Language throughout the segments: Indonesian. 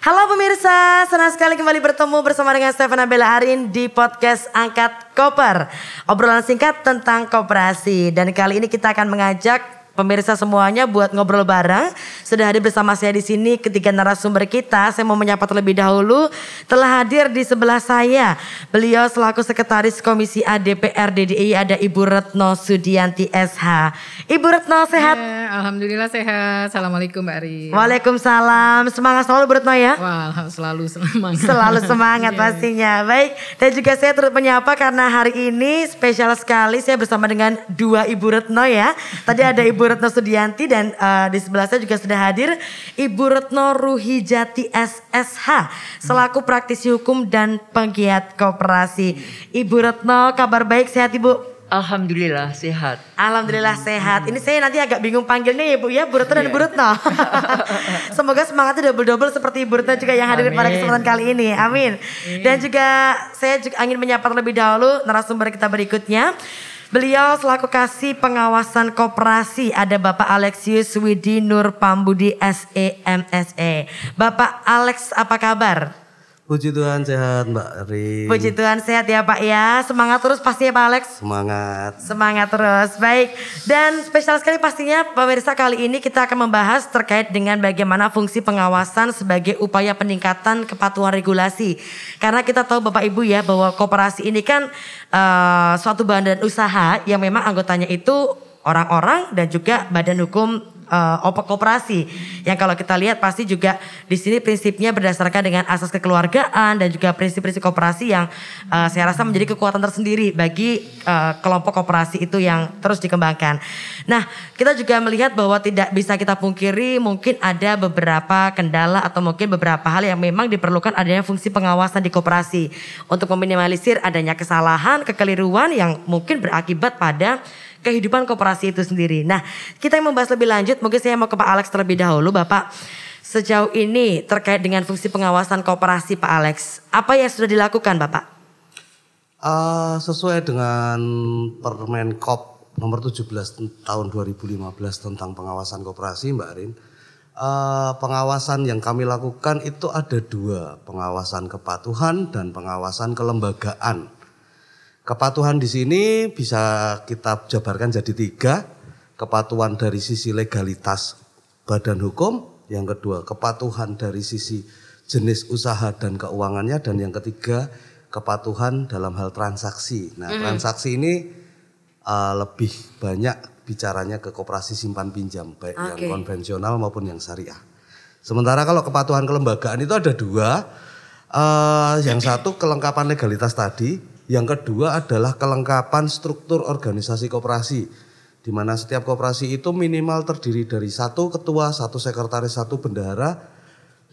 Halo pemirsa, senang sekali kembali bertemu bersama dengan Stefana Bella Harin di podcast Angkat Koper. Obrolan singkat tentang koperasi dan kali ini kita akan mengajak pemirsa semuanya buat ngobrol bareng. Sudah hadir bersama saya di sini ketiga narasumber kita. Saya mau menyapa terlebih dahulu. Telah hadir di sebelah saya. Beliau selaku sekretaris Komisi ADPR DDI ada Ibu Retno Sudianti SH. Ibu Retno sehat? Ya, Alhamdulillah sehat. Assalamualaikum Mbak Ari. Waalaikumsalam. Semangat selalu Bu Retno ya? Wah, selalu semangat. Selalu semangat yeah. pastinya. Baik, dan juga saya terus menyapa karena hari ini spesial sekali saya bersama dengan dua Ibu Retno ya. Tadi ada Ibu Ibu Retno Sudianti dan uh, di sebelah saya juga sudah hadir Ibu Retno Ruhijati SSH selaku praktisi hukum dan penggiat kooperasi Ibu Retno kabar baik sehat Ibu? Alhamdulillah sehat. Alhamdulillah hmm. sehat. Ini saya nanti agak bingung panggilnya ya Bu ya, Bu Retno dan iya. Bu Retno. Semoga semangatnya double-double seperti Bu Retno juga yang hadir Amin. pada kesempatan kali ini. Amin. Amin. Dan juga saya juga ingin menyapa terlebih dahulu narasumber kita berikutnya. Beliau selaku kasih pengawasan koperasi ada Bapak Alexius Widi Nur Pambudi SEMSE. E. Bapak Alex apa kabar? Puji Tuhan sehat Mbak Ri. Puji Tuhan sehat ya Pak ya. Semangat terus pasti ya Pak Alex. Semangat. Semangat terus. Baik. Dan spesial sekali pastinya pemirsa kali ini kita akan membahas terkait dengan bagaimana fungsi pengawasan sebagai upaya peningkatan kepatuhan regulasi. Karena kita tahu Bapak Ibu ya bahwa koperasi ini kan uh, suatu badan usaha yang memang anggotanya itu orang-orang dan juga badan hukum uh, eh, koperasi yang kalau kita lihat pasti juga di sini prinsipnya berdasarkan dengan asas kekeluargaan dan juga prinsip-prinsip kooperasi yang uh, saya rasa menjadi kekuatan tersendiri bagi uh, kelompok kooperasi itu yang terus dikembangkan. Nah, kita juga melihat bahwa tidak bisa kita pungkiri mungkin ada beberapa kendala atau mungkin beberapa hal yang memang diperlukan adanya fungsi pengawasan di kooperasi untuk meminimalisir adanya kesalahan, kekeliruan yang mungkin berakibat pada kehidupan koperasi itu sendiri. Nah, kita yang membahas lebih lanjut, mungkin saya mau ke Pak Alex terlebih dahulu, Bapak. Sejauh ini terkait dengan fungsi pengawasan koperasi Pak Alex, apa yang sudah dilakukan, Bapak? Uh, sesuai dengan Permen Kop nomor 17 tahun 2015 tentang pengawasan koperasi, Mbak Arin. Uh, pengawasan yang kami lakukan itu ada dua, pengawasan kepatuhan dan pengawasan kelembagaan. Kepatuhan di sini bisa kita jabarkan jadi tiga. Kepatuhan dari sisi legalitas badan hukum. Yang kedua, kepatuhan dari sisi jenis usaha dan keuangannya. Dan yang ketiga, kepatuhan dalam hal transaksi. Nah, mm -hmm. transaksi ini uh, lebih banyak bicaranya ke kooperasi simpan pinjam, baik okay. yang konvensional maupun yang syariah. Sementara kalau kepatuhan kelembagaan itu ada dua. Uh, yang satu kelengkapan legalitas tadi, yang kedua adalah kelengkapan struktur organisasi koperasi, di mana setiap koperasi itu minimal terdiri dari satu ketua, satu sekretaris, satu bendahara,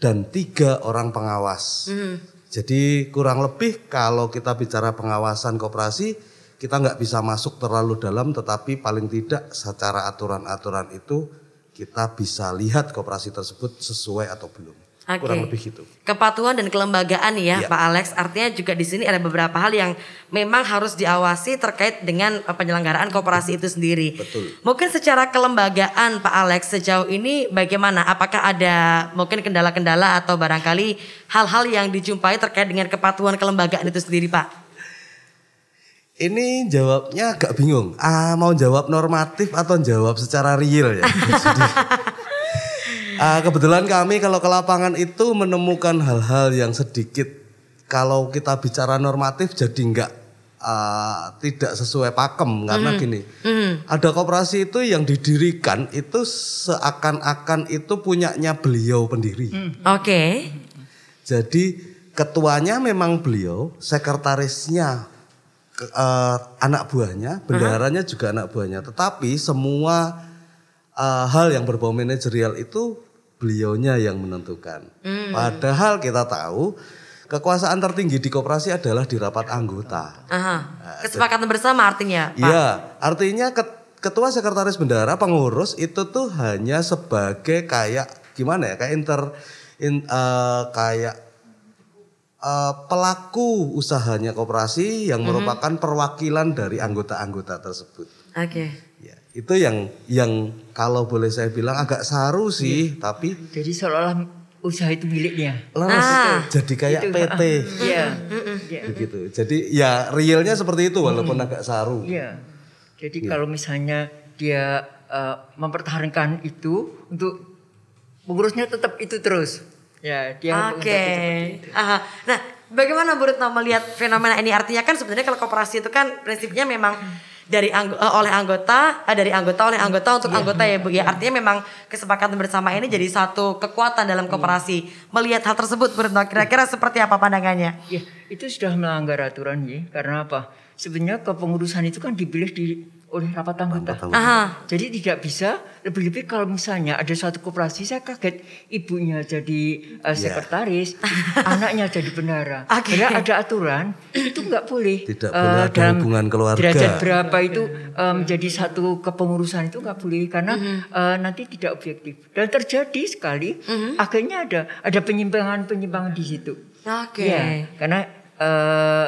dan tiga orang pengawas. Mm. Jadi kurang lebih kalau kita bicara pengawasan koperasi, kita nggak bisa masuk terlalu dalam, tetapi paling tidak secara aturan-aturan itu kita bisa lihat koperasi tersebut sesuai atau belum. Okay. Kurang lebih gitu. Kepatuhan dan kelembagaan ya, ya. Pak Alex. Artinya juga di sini ada beberapa hal yang memang harus diawasi terkait dengan eh, penyelenggaraan kooperasi itu sendiri. Betul. Mungkin secara kelembagaan Pak Alex sejauh ini bagaimana? Apakah ada mungkin kendala-kendala atau barangkali hal-hal yang dijumpai terkait dengan kepatuhan kelembagaan itu sendiri, Pak? Ini jawabnya agak bingung. Ah, mau jawab normatif atau jawab secara real ya? uh, kebetulan kami kalau ke lapangan itu menemukan hal-hal yang sedikit kalau kita bicara normatif jadi enggak uh, ah, tidak sesuai pakem karena hmm. gini mm. ada koperasi itu yang didirikan itu seakan-akan itu punyanya beliau pendiri. Mm. Oke. Okay. Jadi ketuanya memang beliau, sekretarisnya uh, anak buahnya, bendaharanya uh -huh. juga anak buahnya. Tetapi semua uh, hal yang berbau manajerial itu beliaunya yang menentukan. Hmm. Padahal kita tahu kekuasaan tertinggi di koperasi adalah di rapat anggota. Aha. Nah, Kesepakatan bersama artinya. Iya, artinya ketua sekretaris bendara pengurus itu tuh hanya sebagai kayak gimana ya kayak inter in, uh, kayak uh, pelaku usahanya koperasi yang -hmm. merupakan perwakilan dari anggota-anggota tersebut. Oke. Okay. Ya, itu yang yang kalau boleh saya bilang agak saru iya. sih, yeah. tapi jadi seolah-olah usaha itu miliknya. Lah, ah, jadi kayak itu, PT. Iya. yeah. Begitu. Jadi ya realnya seperti itu walaupun mm. agak saru. Iya. Jadi yeah. kalau misalnya dia uh, mempertahankan itu untuk pengurusnya tetap itu terus. Ya, dia Oke. Okay. Nah, bagaimana menurut melihat fenomena ini? Artinya kan sebenarnya kalau koperasi itu kan prinsipnya memang dari anggo, eh, oleh anggota eh, dari anggota oleh anggota untuk yeah. anggota ya Bu ya. Iya. Artinya memang kesepakatan bersama ini jadi satu kekuatan dalam iya. kooperasi Yeah. Melihat hal tersebut Bu kira-kira iya. seperti apa pandangannya? Iya yeah, itu sudah melanggar aturan ya. Karena apa? Sebenarnya kepengurusan itu kan dipilih di oleh rapat tanggung Rapat Jadi tidak bisa lebih-lebih kalau misalnya ada satu koperasi saya kaget ibunya jadi uh, sekretaris, anaknya jadi bendara. Okay. Karena ada aturan itu nggak boleh. Tidak eh, boleh uh, ada hubungan keluarga. Derajat berapa itu um, menjadi iya. satu kepengurusan itu nggak boleh karena mm -hmm. uh, nanti tidak objektif. Dan terjadi sekali mm -hmm. akhirnya ada ada penyimpangan-penyimpangan di situ. Oke. Okay. Iya, yeah, karena uh,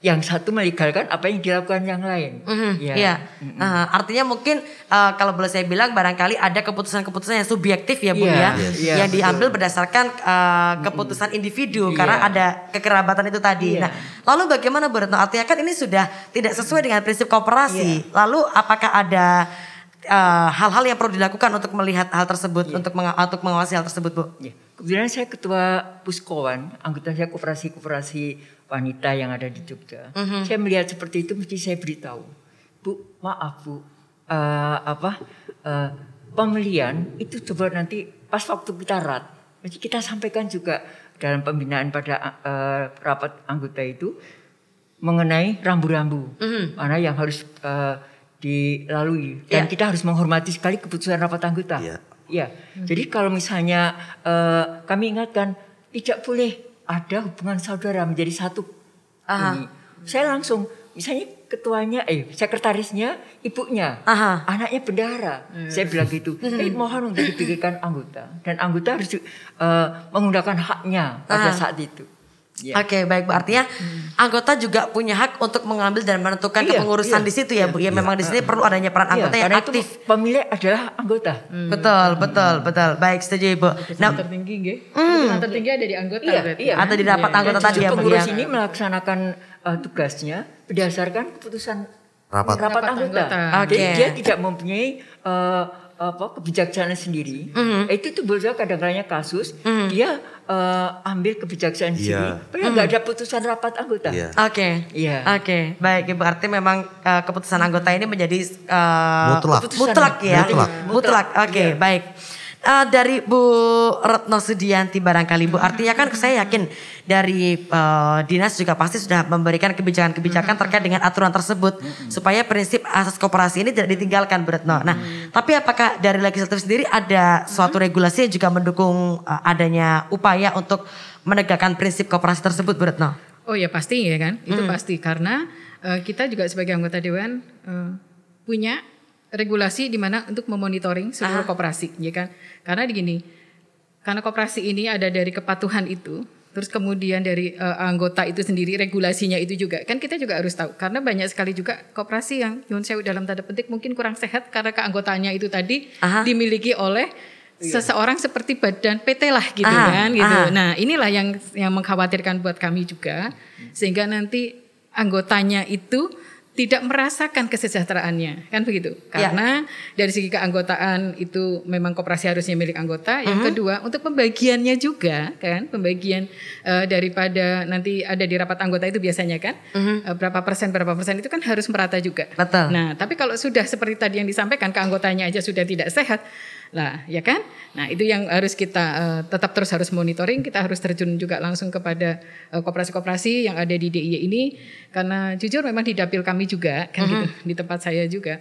yang satu melegalkan apa yang dilakukan yang lain. Mm-hmm. Ya. Yeah. Mm-hmm. Uh, eh, artinya mungkin uh, kalau boleh saya bilang barangkali ada keputusan-keputusan yang subjektif ya Bu yeah. ya, yes. Iya, yang yang diambil berdasarkan uh, keputusan mm-hmm. individu yeah. karena ada kekerabatan itu tadi. Yeah. Nah, lalu bagaimana Bu Retno? Artinya kan ini sudah tidak sesuai dengan prinsip kooperasi. Yeah. Lalu apakah ada hal-hal uh, yang perlu dilakukan untuk melihat hal tersebut, yeah. untuk, meng untuk mengawasi hal tersebut, Bu? Yeah. Kemudian saya ketua Puskowan, anggota saya kooperasi koperasi wanita yang ada di Jogja. Mm -hmm. Saya melihat seperti itu mesti saya beritahu. Bu, maaf Bu. Uh, apa uh, eh, pemilihan itu coba nanti pas waktu kita rat. Jadi kita sampaikan juga dalam pembinaan pada uh, rapat anggota itu mengenai rambu-rambu. Mm -hmm. Mana yang harus uh, dilalui dan yeah. kita harus menghormati sekali keputusan rapat anggota. Yeah. yeah. mm -hmm. jadi kalau misalnya uh, kami ingatkan tidak boleh ada hubungan saudara menjadi satu. Aha. Ini. Saya langsung misalnya ketuanya eh sekretarisnya ibunya Aha. anaknya bendahara yes. Hmm. saya bilang gitu hmm. eh mohon untuk dipikirkan anggota dan anggota harus uh, menggunakan haknya pada Aha. saat itu Yeah. Oke, okay, baik Bu. Artinya hmm. anggota juga punya hak untuk mengambil dan menentukan iya, kepengurusan iya, di situ ya, Bu. Ya, iya, memang di sini perlu adanya peran iya, anggota yang aktif. pemilih adalah anggota. Hmm. Betul, hmm. betul, betul. Baik, setuju Ibu. Keputusan nah, tertinggi nggih. Hmm. tertinggi ada di anggota iya, Iya, Atau di iya. rapat anggota iya, tadi ya, Bu. Pengurus ya. ini melaksanakan uh, tugasnya berdasarkan keputusan rapat rapat, rapat anggota. anggota. Okay. Jadi dia tidak mempunyai uh, apa kebijaksanaan sendiri. Mm-hmm. Itu tuh boleh kadang-kadang kasus mm-hmm. dia uh, ambil kebijaksanaan yeah. sendiri. Padahal nggak mm-hmm. ada putusan rapat anggota. Iya. Oke. Yeah. Oke. Okay. Yeah. Okay. Baik, berarti memang uh, keputusan anggota ini menjadi uh, mutlak. mutlak ya. Mutlak. Iya. Mutlak. Oke, okay, iya. yeah. baik. Uh, dari Bu Retno Sudianti barangkali Bu. Artinya kan saya yakin dari uh, dinas juga pasti sudah memberikan kebijakan-kebijakan mm-hmm. terkait dengan aturan tersebut mm-hmm. supaya prinsip asas kooperasi ini tidak ditinggalkan Bu Retno. Nah, mm-hmm. tapi apakah dari legislatif sendiri ada suatu regulasi yang juga mendukung uh, adanya upaya untuk menegakkan prinsip kooperasi tersebut Bu Retno? Oh ya pasti ya kan. Itu hmm. pasti karena uh, kita juga sebagai anggota dewan uh, punya regulasi di mana untuk memonitoring seluruh Aha. koperasi, ya kan? Karena begini, karena koperasi ini ada dari kepatuhan itu, terus kemudian dari uh, anggota itu sendiri regulasinya itu juga, kan kita juga harus tahu. Karena banyak sekali juga koperasi yang Yun Sewu dalam tanda petik mungkin kurang sehat karena keanggotaannya itu tadi Aha. dimiliki oleh iya. seseorang seperti badan PT lah gitu aha, kan gitu. Aha. Nah, inilah yang yang mengkhawatirkan buat kami juga hmm. sehingga nanti anggotanya itu tidak merasakan kesejahteraannya kan begitu ya. karena ya. dari segi keanggotaan itu memang koperasi harusnya milik anggota yang uh kedua untuk pembagiannya juga kan pembagian uh, daripada nanti ada di rapat anggota itu biasanya kan uh uh, berapa persen berapa persen itu kan harus merata juga betul nah tapi kalau sudah seperti tadi yang disampaikan keanggotanya aja sudah tidak sehat lah, ya kan? Nah, itu yang harus kita uh, tetap terus harus monitoring, kita harus terjun juga langsung kepada kooperasi eh, koperasi-koperasi yang ada di DIY ini karena jujur memang di dapil kami juga kan mm -hmm. gitu, mm-hmm. di tempat saya juga.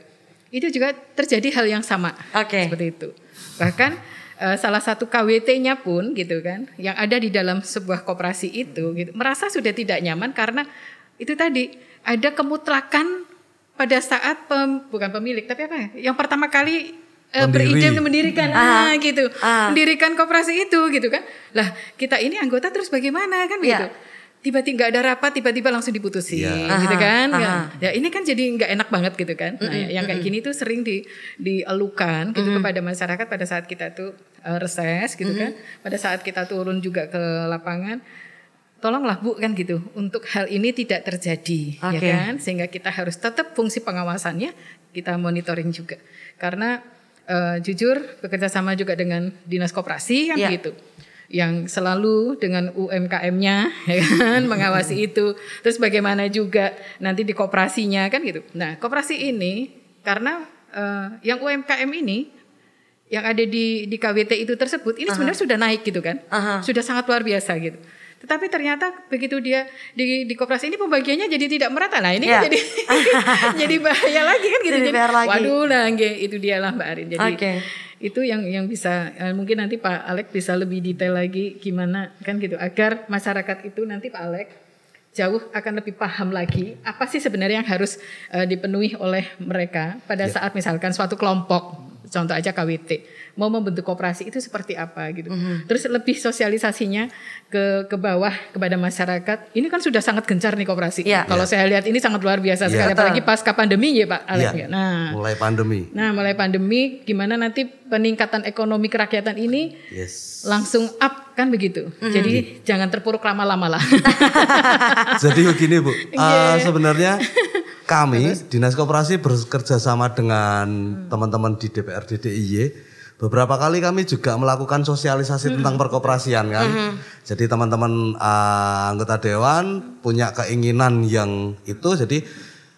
Itu juga terjadi hal yang sama. Okay. Seperti itu. Bahkan uh, salah satu KWT-nya pun gitu kan, yang ada di dalam sebuah kooperasi itu gitu, merasa sudah tidak nyaman karena itu tadi ada kemutlakan pada saat pem, bukan pemilik tapi apa ya? Yang pertama kali beride eh, berijam mendirikan ah, ah gitu ah. mendirikan koperasi itu gitu kan lah kita ini anggota terus bagaimana kan ya. begitu yeah. tiba-tiba ada rapat tiba-tiba langsung diputusin yeah. gitu ah, kan ya. aha. ya ini kan jadi nggak enak banget gitu kan nah, mm -hmm. yang kayak gini tuh sering di dielukan gitu mm -hmm. kepada masyarakat pada saat kita tuh uh, reses gitu mm -hmm. kan pada saat kita turun juga ke lapangan tolonglah Bu kan gitu untuk hal ini tidak terjadi okay. ya kan sehingga kita harus tetap fungsi pengawasannya kita monitoring juga karena uh, jujur bekerja sama juga dengan dinas koperasi kan yeah. Ya. gitu yang selalu dengan UMKM-nya ya kan mengawasi itu. Terus bagaimana juga nanti di koperasinya kan gitu. Nah, koperasi ini karena uh, yang UMKM ini yang ada di di KWT itu tersebut ini uh -huh. sebenarnya sudah naik gitu kan. Uh -huh. Sudah sangat luar biasa gitu. Tetapi ternyata begitu dia di di koperasi ini pembagiannya jadi tidak merata. Nah, ini kan ya. kan jadi jadi bahaya lagi kan gitu. Jadi, jadi lagi. waduh lah itu dialah Mbak Arin. Jadi okay. itu yang yang bisa eh, mungkin nanti Pak Alek bisa lebih detail lagi gimana kan gitu agar masyarakat itu nanti Pak Alek jauh akan lebih paham lagi apa sih sebenarnya yang harus uh, dipenuhi oleh mereka pada ya. saat misalkan suatu kelompok contoh aja KWT mau membentuk koperasi itu seperti apa gitu. Mm-hmm. Terus lebih sosialisasinya ke ke bawah kepada masyarakat. Ini kan sudah sangat gencar nih koperasi. Yeah. Kalau yeah. saya lihat ini sangat luar biasa yeah. sekali apalagi pasca pandemi ya Pak Alek Yeah. Nah, mulai pandemi. Nah, mulai pandemi gimana nanti peningkatan ekonomi kerakyatan ini yes. langsung up kan begitu. Mm-hmm. Jadi mm jangan terpuruk lama-lama lah. Jadi begini Bu, yeah. Iya. uh, sebenarnya kami dinas koperasi bekerja sama dengan hmm. teman-teman di DPRD DIY Beberapa kali kami juga melakukan sosialisasi -hmm. tentang perkoperasian kan. -hmm. Jadi teman-teman uh, anggota dewan punya keinginan yang itu jadi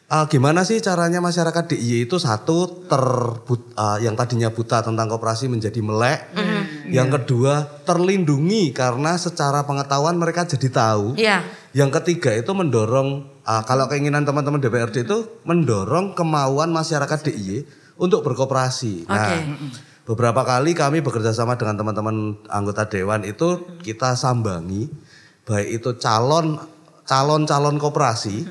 uh, gimana sih caranya masyarakat DIY itu satu terbut uh, yang tadinya buta tentang kooperasi menjadi melek. -hmm. Yang yeah. kedua terlindungi karena secara pengetahuan mereka jadi tahu. Yeah. Yang ketiga itu mendorong uh, kalau keinginan teman-teman DPRD itu mendorong kemauan masyarakat DIY untuk berkooperasi. Okay. Nah, Beberapa kali kami bekerja sama dengan teman-teman anggota dewan itu kita sambangi baik itu calon calon-calon koperasi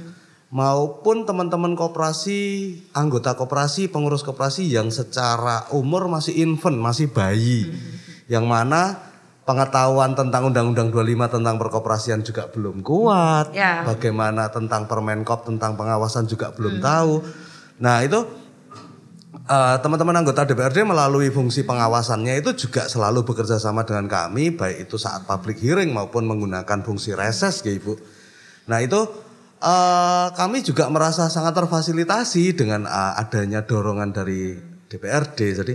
maupun teman-teman koperasi, anggota koperasi, pengurus koperasi yang secara umur masih infant, masih bayi. Yang mana pengetahuan tentang Undang-Undang 25 tentang perkoperasian juga belum kuat. Ya. Bagaimana tentang Permenkop tentang pengawasan juga belum hmm. tahu. Nah, itu Eh, teman-teman anggota DPRD melalui fungsi pengawasannya itu juga selalu bekerja sama dengan kami baik itu saat public hearing maupun menggunakan fungsi reses ya Ibu. Nah itu uh, kami juga merasa sangat terfasilitasi dengan uh, adanya dorongan dari DPRD. Jadi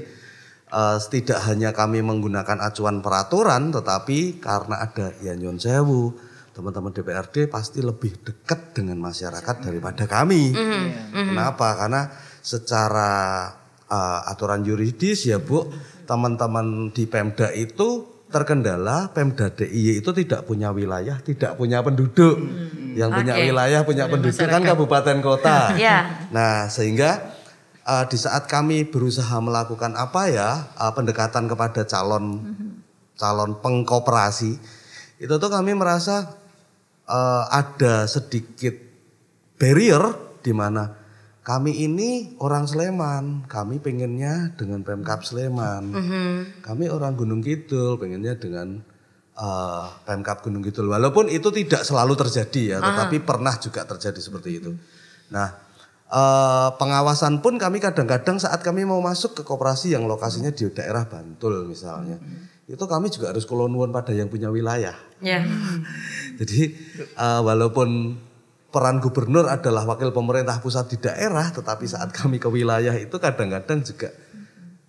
uh, tidak hanya kami menggunakan acuan peraturan tetapi karena ada ya Yon sewu teman-teman DPRD pasti lebih dekat dengan masyarakat daripada kami. Mm -hmm. Kenapa? Karena secara uh, aturan yuridis ya Bu, teman-teman di Pemda itu terkendala Pemda DIY itu tidak punya wilayah, tidak punya penduduk. Hmm. Yang okay. punya wilayah, punya Dari penduduk kan masyarakat. kan kabupaten kota. yeah. Nah, sehingga uh, di saat kami berusaha melakukan apa ya, uh, pendekatan kepada calon hmm. calon pengkoperasi, itu tuh kami merasa uh, ada sedikit barrier di mana kami ini orang Sleman, kami pengennya dengan Pemkap Sleman. Mm -hmm. Kami orang Gunung Kidul, pengennya dengan uh, Pemkap Gunung Kidul. Walaupun itu tidak selalu terjadi ya, tetapi Aha. pernah juga terjadi seperti itu. Nah, uh, pengawasan pun kami kadang-kadang saat kami mau masuk ke koperasi yang lokasinya di daerah Bantul misalnya. Mm -hmm itu kami juga harus kolonuan pada yang punya wilayah. Yeah. Jadi uh, walaupun peran gubernur adalah wakil pemerintah pusat di daerah, tetapi saat kami ke wilayah itu kadang-kadang juga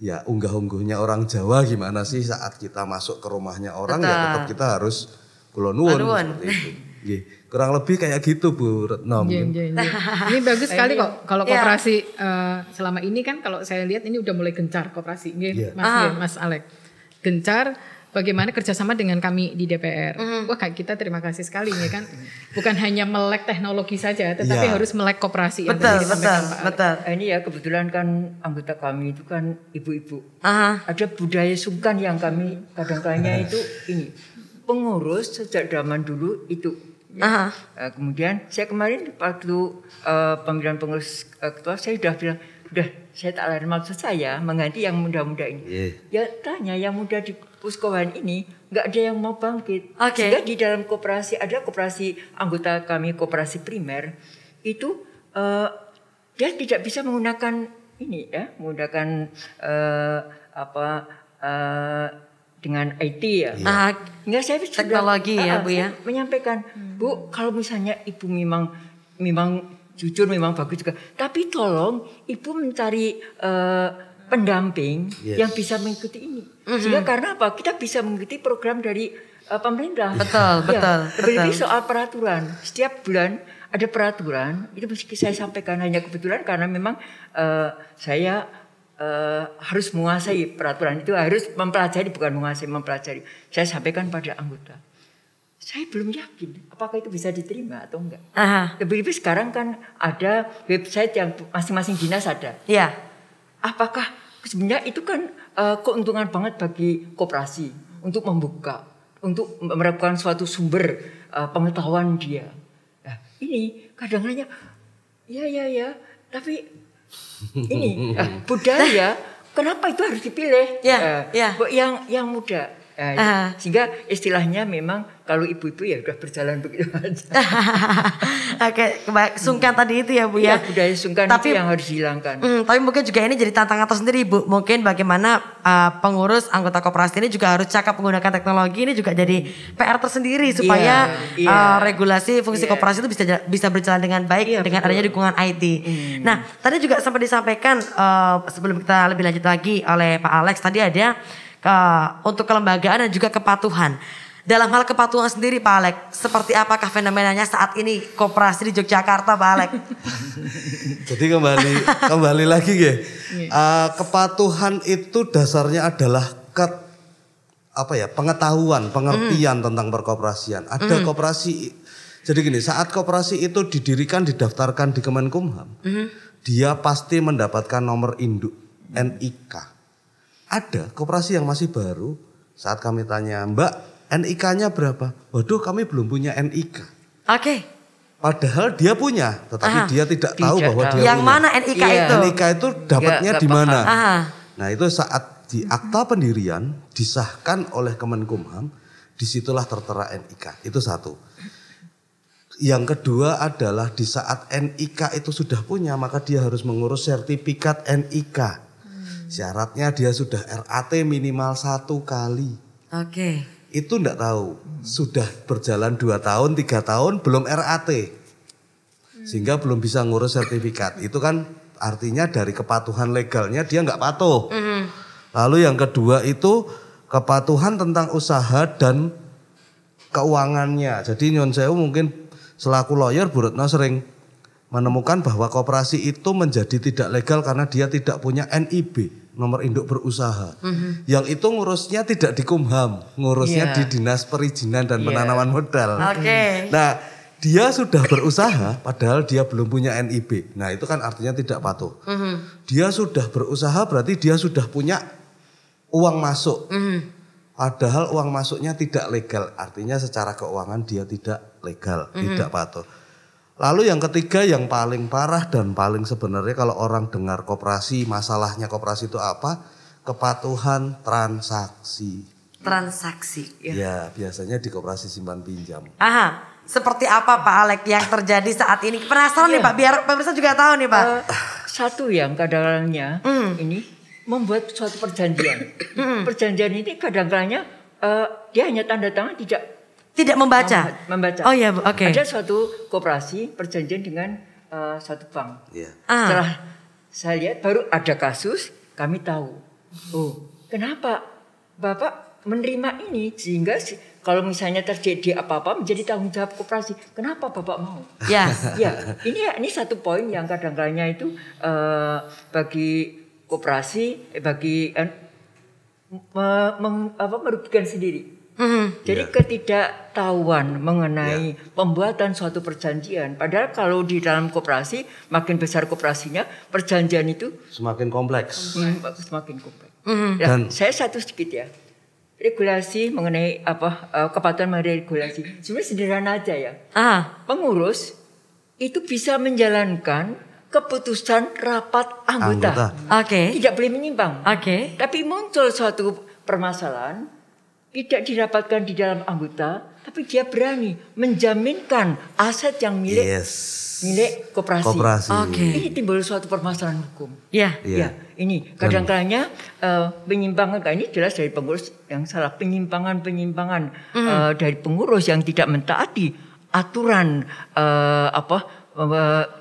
ya unggah-ungguhnya orang Jawa gimana sih saat kita masuk ke rumahnya orang tetap. ya tetap kita harus kulonwun Yeah. Kurang lebih kayak gitu Bu Retno. Yeah, yeah, yeah. Ini bagus sekali kok kalau ya. kooperasi uh, eh, selama ini kan kalau saya lihat ini udah mulai gencar kooperasi yeah. Iya. Mas ah. Mas Alek. Gencar bagaimana kerjasama dengan kami di DPR. Mm. Mm-hmm. Wah, kita terima kasih sekali ya kan. Bukan hanya melek teknologi saja, tetapi yeah. harus melek kooperasi. Betul, yang betul, Pak betul. Nah, ini ya kebetulan kan anggota kami itu kan ibu-ibu. Ada budaya sungkan yang kami kadang-kadangnya itu ini pengurus sejak zaman dulu itu. Ya. Uh, kemudian saya kemarin waktu uh, eh, pemilihan pengurus uh, ketua saya sudah bilang, sudah saya tak lari maksud saya mengganti yang muda-muda ini. Yeah. Ya tanya yang muda di puskawan ini nggak ada yang mau bangkit. Okay. Sehingga di dalam koperasi ada koperasi anggota kami koperasi primer itu uh, dia tidak bisa menggunakan ini ya menggunakan uh, apa uh, dengan IT ya. Nah, iya. enggak saya sudah, teknologi uh, ya ah, Bu ya. Menyampaikan, hmm. Bu, kalau misalnya Ibu memang memang jujur memang bagus juga, tapi tolong Ibu mencari uh, pendamping yes. yang bisa mengikuti ini. Mm-hmm. Sehingga karena apa? Kita bisa mengikuti program dari uh, pemerintah. Betul, ya, betul. Terlebih betul. soal peraturan. Setiap bulan ada peraturan. Itu mesti saya sampaikan hanya kebetulan karena memang uh, saya uh, harus menguasai peraturan itu harus mempelajari bukan menguasai mempelajari. Saya sampaikan pada anggota. Saya belum yakin apakah itu bisa diterima atau enggak. lebih sekarang kan ada website yang masing-masing dinas ada. Iya apakah sebenarnya itu kan uh, keuntungan banget bagi koperasi untuk membuka, untuk merupakan suatu sumber uh, pengetahuan dia. Nah, ini kadang kadang ya ya ya, tapi ini uh, budaya kenapa itu harus dipilih ya, uh, ya. yang yang muda Uh, Sehingga istilahnya memang kalau ibu-ibu ya udah berjalan begitu aja. Oke, sungkan hmm. tadi itu ya Bu ya. ya budaya sungkan tapi, itu yang harus dihilangkan. Hmm, tapi mungkin juga ini jadi tantangan tersendiri Bu. Mungkin bagaimana uh, pengurus anggota koperasi ini juga harus cakap menggunakan teknologi ini juga jadi PR tersendiri iya, supaya yeah, iya. yeah, uh, regulasi fungsi yeah. koperasi itu bisa bisa berjalan dengan baik yeah, dengan betul. adanya dukungan IT. Hmm. Nah, tadi juga sempat disampaikan uh, sebelum kita lebih lanjut lagi oleh Pak Alex tadi ada ke, eh, untuk kelembagaan dan juga kepatuhan. Dalam hal kepatuhan sendiri Pak Alek, seperti apakah fenomenanya saat ini koperasi di Yogyakarta Pak Alek? Jadi kembali kembali lagi ya. Uh, kepatuhan itu dasarnya adalah ket apa ya pengetahuan pengertian mm. tentang perkooperasian. ada mm. kooperasi, jadi gini saat kooperasi itu didirikan didaftarkan di Kemenkumham mm. dia pasti mendapatkan nomor induk NIK ada koperasi yang masih baru saat kami tanya Mbak NIK-nya berapa? Waduh kami belum punya NIK. Oke. Okay. Padahal dia punya, tetapi Aha. dia tidak, tidak tahu bahwa tahu. dia yang punya. Yang mana NIK iya. itu? NIK itu dapatnya di mana? Nah itu saat di akta pendirian disahkan oleh Kemenkumham, disitulah tertera NIK. Itu satu. Yang kedua adalah di saat NIK itu sudah punya, maka dia harus mengurus sertifikat NIK. Syaratnya dia sudah RAT minimal satu kali. Oke. Okay. Itu enggak tahu. Sudah berjalan dua tahun, tiga tahun belum RAT. Sehingga belum bisa ngurus sertifikat. Itu kan artinya dari kepatuhan legalnya dia enggak patuh. -hmm. Lalu yang kedua itu kepatuhan tentang usaha dan keuangannya. Jadi nyon mungkin selaku lawyer Bu Retno sering menemukan bahwa koperasi itu menjadi tidak legal karena dia tidak punya NIB nomor induk berusaha mm-hmm. yang itu ngurusnya tidak di Kumham ngurusnya yeah. di dinas perizinan dan yeah. penanaman modal. Okay. Nah dia sudah berusaha padahal dia belum punya NIB. Nah itu kan artinya tidak patuh. Mm-hmm. Dia sudah berusaha berarti dia sudah punya uang masuk. Mm-hmm. Padahal uang masuknya tidak legal artinya secara keuangan dia tidak legal mm-hmm. tidak patuh. Lalu yang ketiga yang paling parah dan paling sebenarnya kalau orang dengar koperasi, masalahnya koperasi itu apa? Kepatuhan transaksi. Transaksi. Ya, ya biasanya di koperasi simpan pinjam. Aha. Seperti apa Pak Alek yang terjadi saat ini? Penasaran ya. nih iya. Pak, biar pemirsa juga tahu nih Pak. Uh, satu yang kadang-kadangnya mm. ini membuat suatu perjanjian. Mm. Perjanjian ini kadang-kadangnya uh, dia hanya tanda tangan tidak tidak membaca. Membaca. Oh ya, oke. Okay. Ada suatu kooperasi perjanjian dengan uh, satu bank. Yeah. Ah. Setelah saya lihat baru ada kasus, kami tahu. Oh, kenapa Bapak menerima ini sehingga kalau misalnya terjadi apa-apa menjadi tanggung jawab kooperasi? Kenapa Bapak mau? Ya. ya, ini ini satu poin yang kadang-kadangnya itu uh, bagi kooperasi eh, bagi eh, me, meng, apa, merugikan sendiri Hmm, jadi Jadi iya. ketidaktahuan mengenai yeah. pembuatan suatu perjanjian. Padahal kalau di dalam koperasi, makin besar koperasinya, perjanjian itu semakin kompleks. Mm-hmm. semakin kompleks. Hmm. Nah, Dan saya satu sedikit ya. Regulasi mengenai apa uh, kepatuhan mengenai regulasi. Sebenarnya sederhana aja ya. Ah. Pengurus itu bisa menjalankan keputusan rapat anggota. anggota. Oke. Okay. Tidak boleh menyimpang. Oke. Okay. Tapi muncul suatu permasalahan tidak didapatkan di dalam anggota, tapi dia berani menjaminkan aset yang milik yes. milik koperasi. koperasi. Okay. Ini timbul suatu permasalahan hukum. Ya, yeah. ya. Ini kadang-kadangnya uh, penyimpangan ini jelas dari pengurus yang salah, penyimpangan-penyimpangan mm. uh, dari pengurus yang tidak mentaati aturan uh, apa.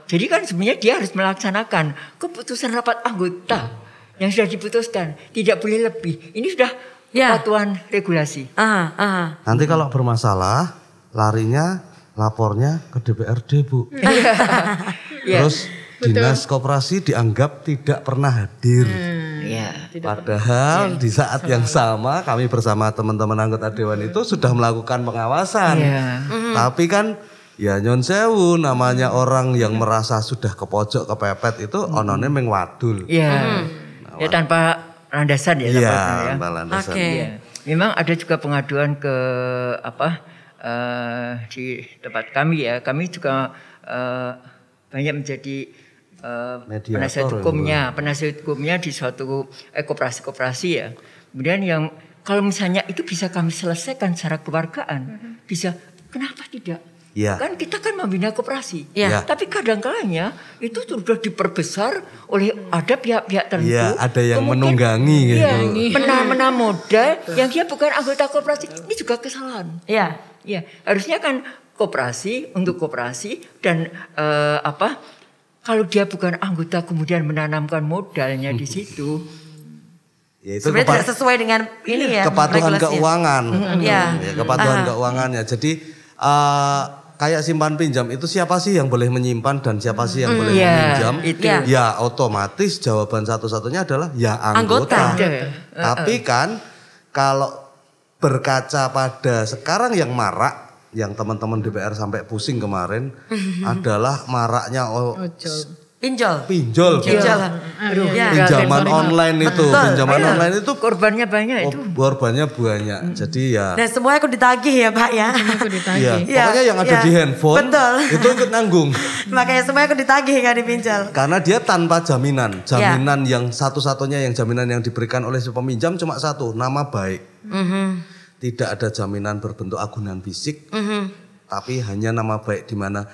jadi kan sebenarnya dia harus melaksanakan keputusan rapat anggota ya. yang sudah diputuskan, tidak boleh lebih. Ini sudah ya. patuan regulasi. Aha, aha. Nanti kalau bermasalah larinya lapornya ke DPRD bu. yeah. Iya. Terus dinas Betul. koperasi dianggap tidak pernah hadir. Hmm, ya. Padahal ya, di saat selalu. yang sama kami bersama teman-teman anggota dewan itu sudah melakukan pengawasan. Ya. Tapi kan ya nyon sewu namanya orang yang merasa sudah ke pojok kepepet itu iya. hmm. onone mengwadul. wadul. Ya. Nah, ya tanpa Ah, ya, iya, ya. landasan ya, ya, ya. Oke. Okay. Ya. Memang ada juga pengaduan ke apa uh, di tempat kami ya. Kami juga uh, banyak menjadi uh, penasihat hukumnya, ya. penasihat hukumnya di suatu eh, koperasi ya. Kemudian yang kalau misalnya itu bisa kami selesaikan secara keluargaan, mm -hmm. bisa kenapa tidak? Ya. Kan kita kan membina koperasi. Ya. ya. Tapi kadang-kalanya itu sudah diperbesar oleh ada pihak-pihak tertentu. Ya, ada yang menunggangi gitu. ya, Menang-menang modal yang dia bukan anggota koperasi. Ini juga kesalahan. Ya. Ya, harusnya kan koperasi untuk koperasi dan uh, apa? Kalau dia bukan anggota kemudian menanamkan modalnya di situ. Ya, itu Sebenarnya tidak sesuai dengan ini iya. ya. Kepatuhan keuangan. Mm -hmm. ya. ya. Kepatuhan uh -huh. keuangannya. Jadi uh, kayak simpan pinjam itu siapa sih yang boleh menyimpan dan siapa sih yang mm, boleh yeah, meminjam? Itu. Iya. Ya otomatis jawaban satu-satunya adalah ya anggota. anggota. Tapi kan kalau berkaca pada sekarang yang marak yang teman-teman DPR sampai pusing kemarin mm-hmm. adalah maraknya oh, Pinjol. Pinjol. Pinjol. Iya. Iya, iya. Pinjaman online itu, Betul. pinjaman Ayo. online itu korbannya banyak itu. Oh, korbannya banyak. Hmm. Jadi ya. Dan nah, semuanya aku ditagih ya, Pak ya. Semuanya aku ditagih. Ya, Pokoknya yang ada ya. di handphone Betul. itu ikut nanggung. Makanya semuanya aku ditagih kan dipinjol. Karena dia tanpa jaminan. Jaminan ya. yang satu-satunya yang jaminan yang diberikan oleh si peminjam cuma satu, nama baik. Mm -hmm. Tidak ada jaminan berbentuk agunan fisik. Mm -hmm. Tapi hanya nama baik di mana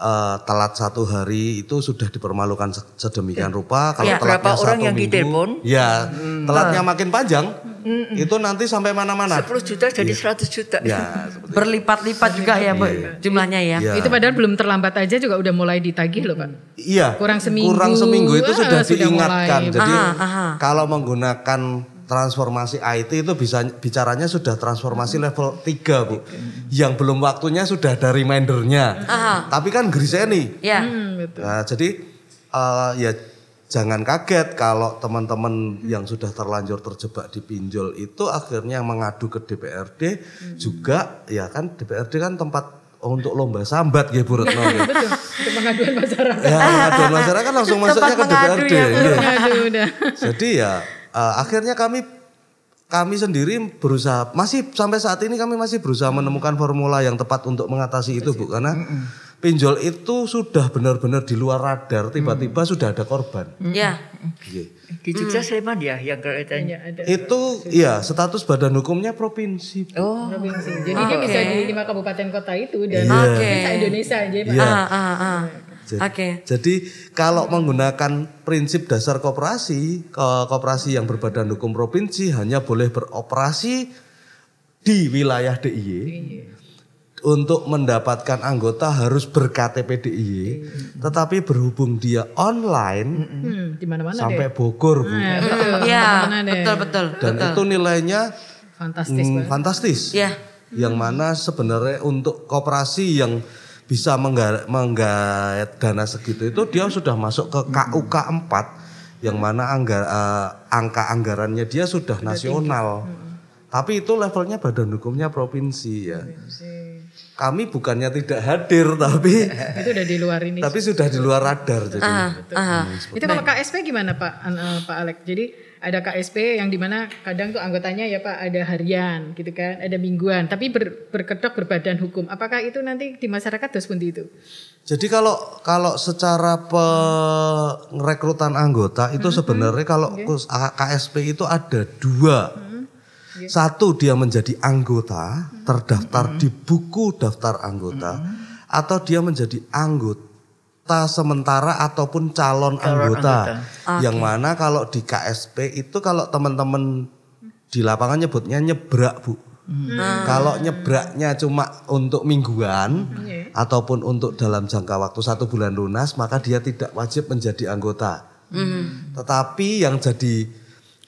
uh, telat satu hari itu sudah dipermalukan sedemikian iya. rupa. Kalau ya, telatnya satu orang yang minggu, ditelepon? Ya, hmm. telatnya nah. makin panjang. Hmm, hmm. Itu nanti sampai mana-mana. 10 juta jadi ya. 100 juta. Ya, Berlipat-lipat juga ya ya. jumlahnya ya. ya Itu padahal belum terlambat aja juga udah mulai ditagih loh Pak. Iya. Kurang seminggu. Kurang seminggu itu sudah, ah, diingatkan. mulai. Jadi aha, aha. kalau menggunakan transformasi IT itu bisa bicaranya sudah transformasi level 3 bu yang belum waktunya sudah dari remindernya Aha. tapi kan gerisnya nih ya. hmm, gitu. Nah, jadi uh, ya jangan kaget kalau teman-teman hmm. yang sudah terlanjur terjebak di pinjol itu akhirnya mengadu ke DPRD hmm. juga ya kan DPRD kan tempat untuk lomba sambat gitu Bu Retno. Betul. Pengaduan masyarakat. Ya, pengaduan masyarakat langsung masuknya ke DPRD. Ya, ya. Jadi ya uh, akhirnya kami kami sendiri berusaha masih sampai saat ini kami masih berusaha menemukan formula yang tepat untuk mengatasi itu bu karena pinjol itu sudah benar-benar di luar radar tiba-tiba mm. sudah ada korban. Ya. Iya. Yeah. Di Jogja mm. Sleman ya yang keretanya iya, ada. Itu ya status badan hukumnya provinsi. Oh. Provinsi. Jadi oh, dia okay. bisa di lima kabupaten kota itu dan yeah. okay. Indonesia aja. Iya. Yeah. Ah, ah, ah. Iya. Jadi, okay. jadi kalau menggunakan prinsip dasar kooperasi, kooperasi yang berbadan hukum provinsi hanya boleh beroperasi di wilayah DIY. Untuk mendapatkan anggota harus berKTP DIY, tetapi berhubung dia online, hmm, -mana sampai deh. Bogor, bu. Nah, iya, hmm, betul betul. Dan betul. itu nilainya fantastis, mm, fantastis. Yeah. Yang mana sebenarnya untuk kooperasi yang bisa menggaet, dana segitu itu dia sudah masuk ke KUK hmm. 4 yang mana anggar, uh, eh, angka anggarannya dia sudah, Udah nasional. Tinggi. Hmm. Tapi itu levelnya badan hukumnya provinsi ya. Provinsi. Kami bukannya tidak hadir tapi itu sudah di luar ini. Tapi sudah di luar radar jadi. Ah, ah. Hmm, itu kalau KSP gimana Pak uh, Pak Alek? Jadi ada KSP yang dimana kadang tuh anggotanya ya Pak ada harian gitu kan, ada mingguan, tapi ber, berkedok berbadan hukum. Apakah itu nanti di masyarakat terus pun itu? Jadi kalau kalau secara perekrutan anggota itu hmm, sebenarnya hmm, kalau okay. KSP itu ada dua. Hmm, Satu dia menjadi anggota hmm, terdaftar hmm. di buku daftar anggota hmm. atau dia menjadi anggota anggota sementara ataupun calon, anggota, anggota. Okay. yang mana kalau di KSP itu kalau teman-teman di lapangan nyebutnya nyebrak bu. Hmm. hmm. Kalau nyebraknya cuma untuk mingguan hmm. ataupun untuk dalam jangka waktu satu bulan lunas, maka dia tidak wajib menjadi anggota. Hmm. Tetapi yang jadi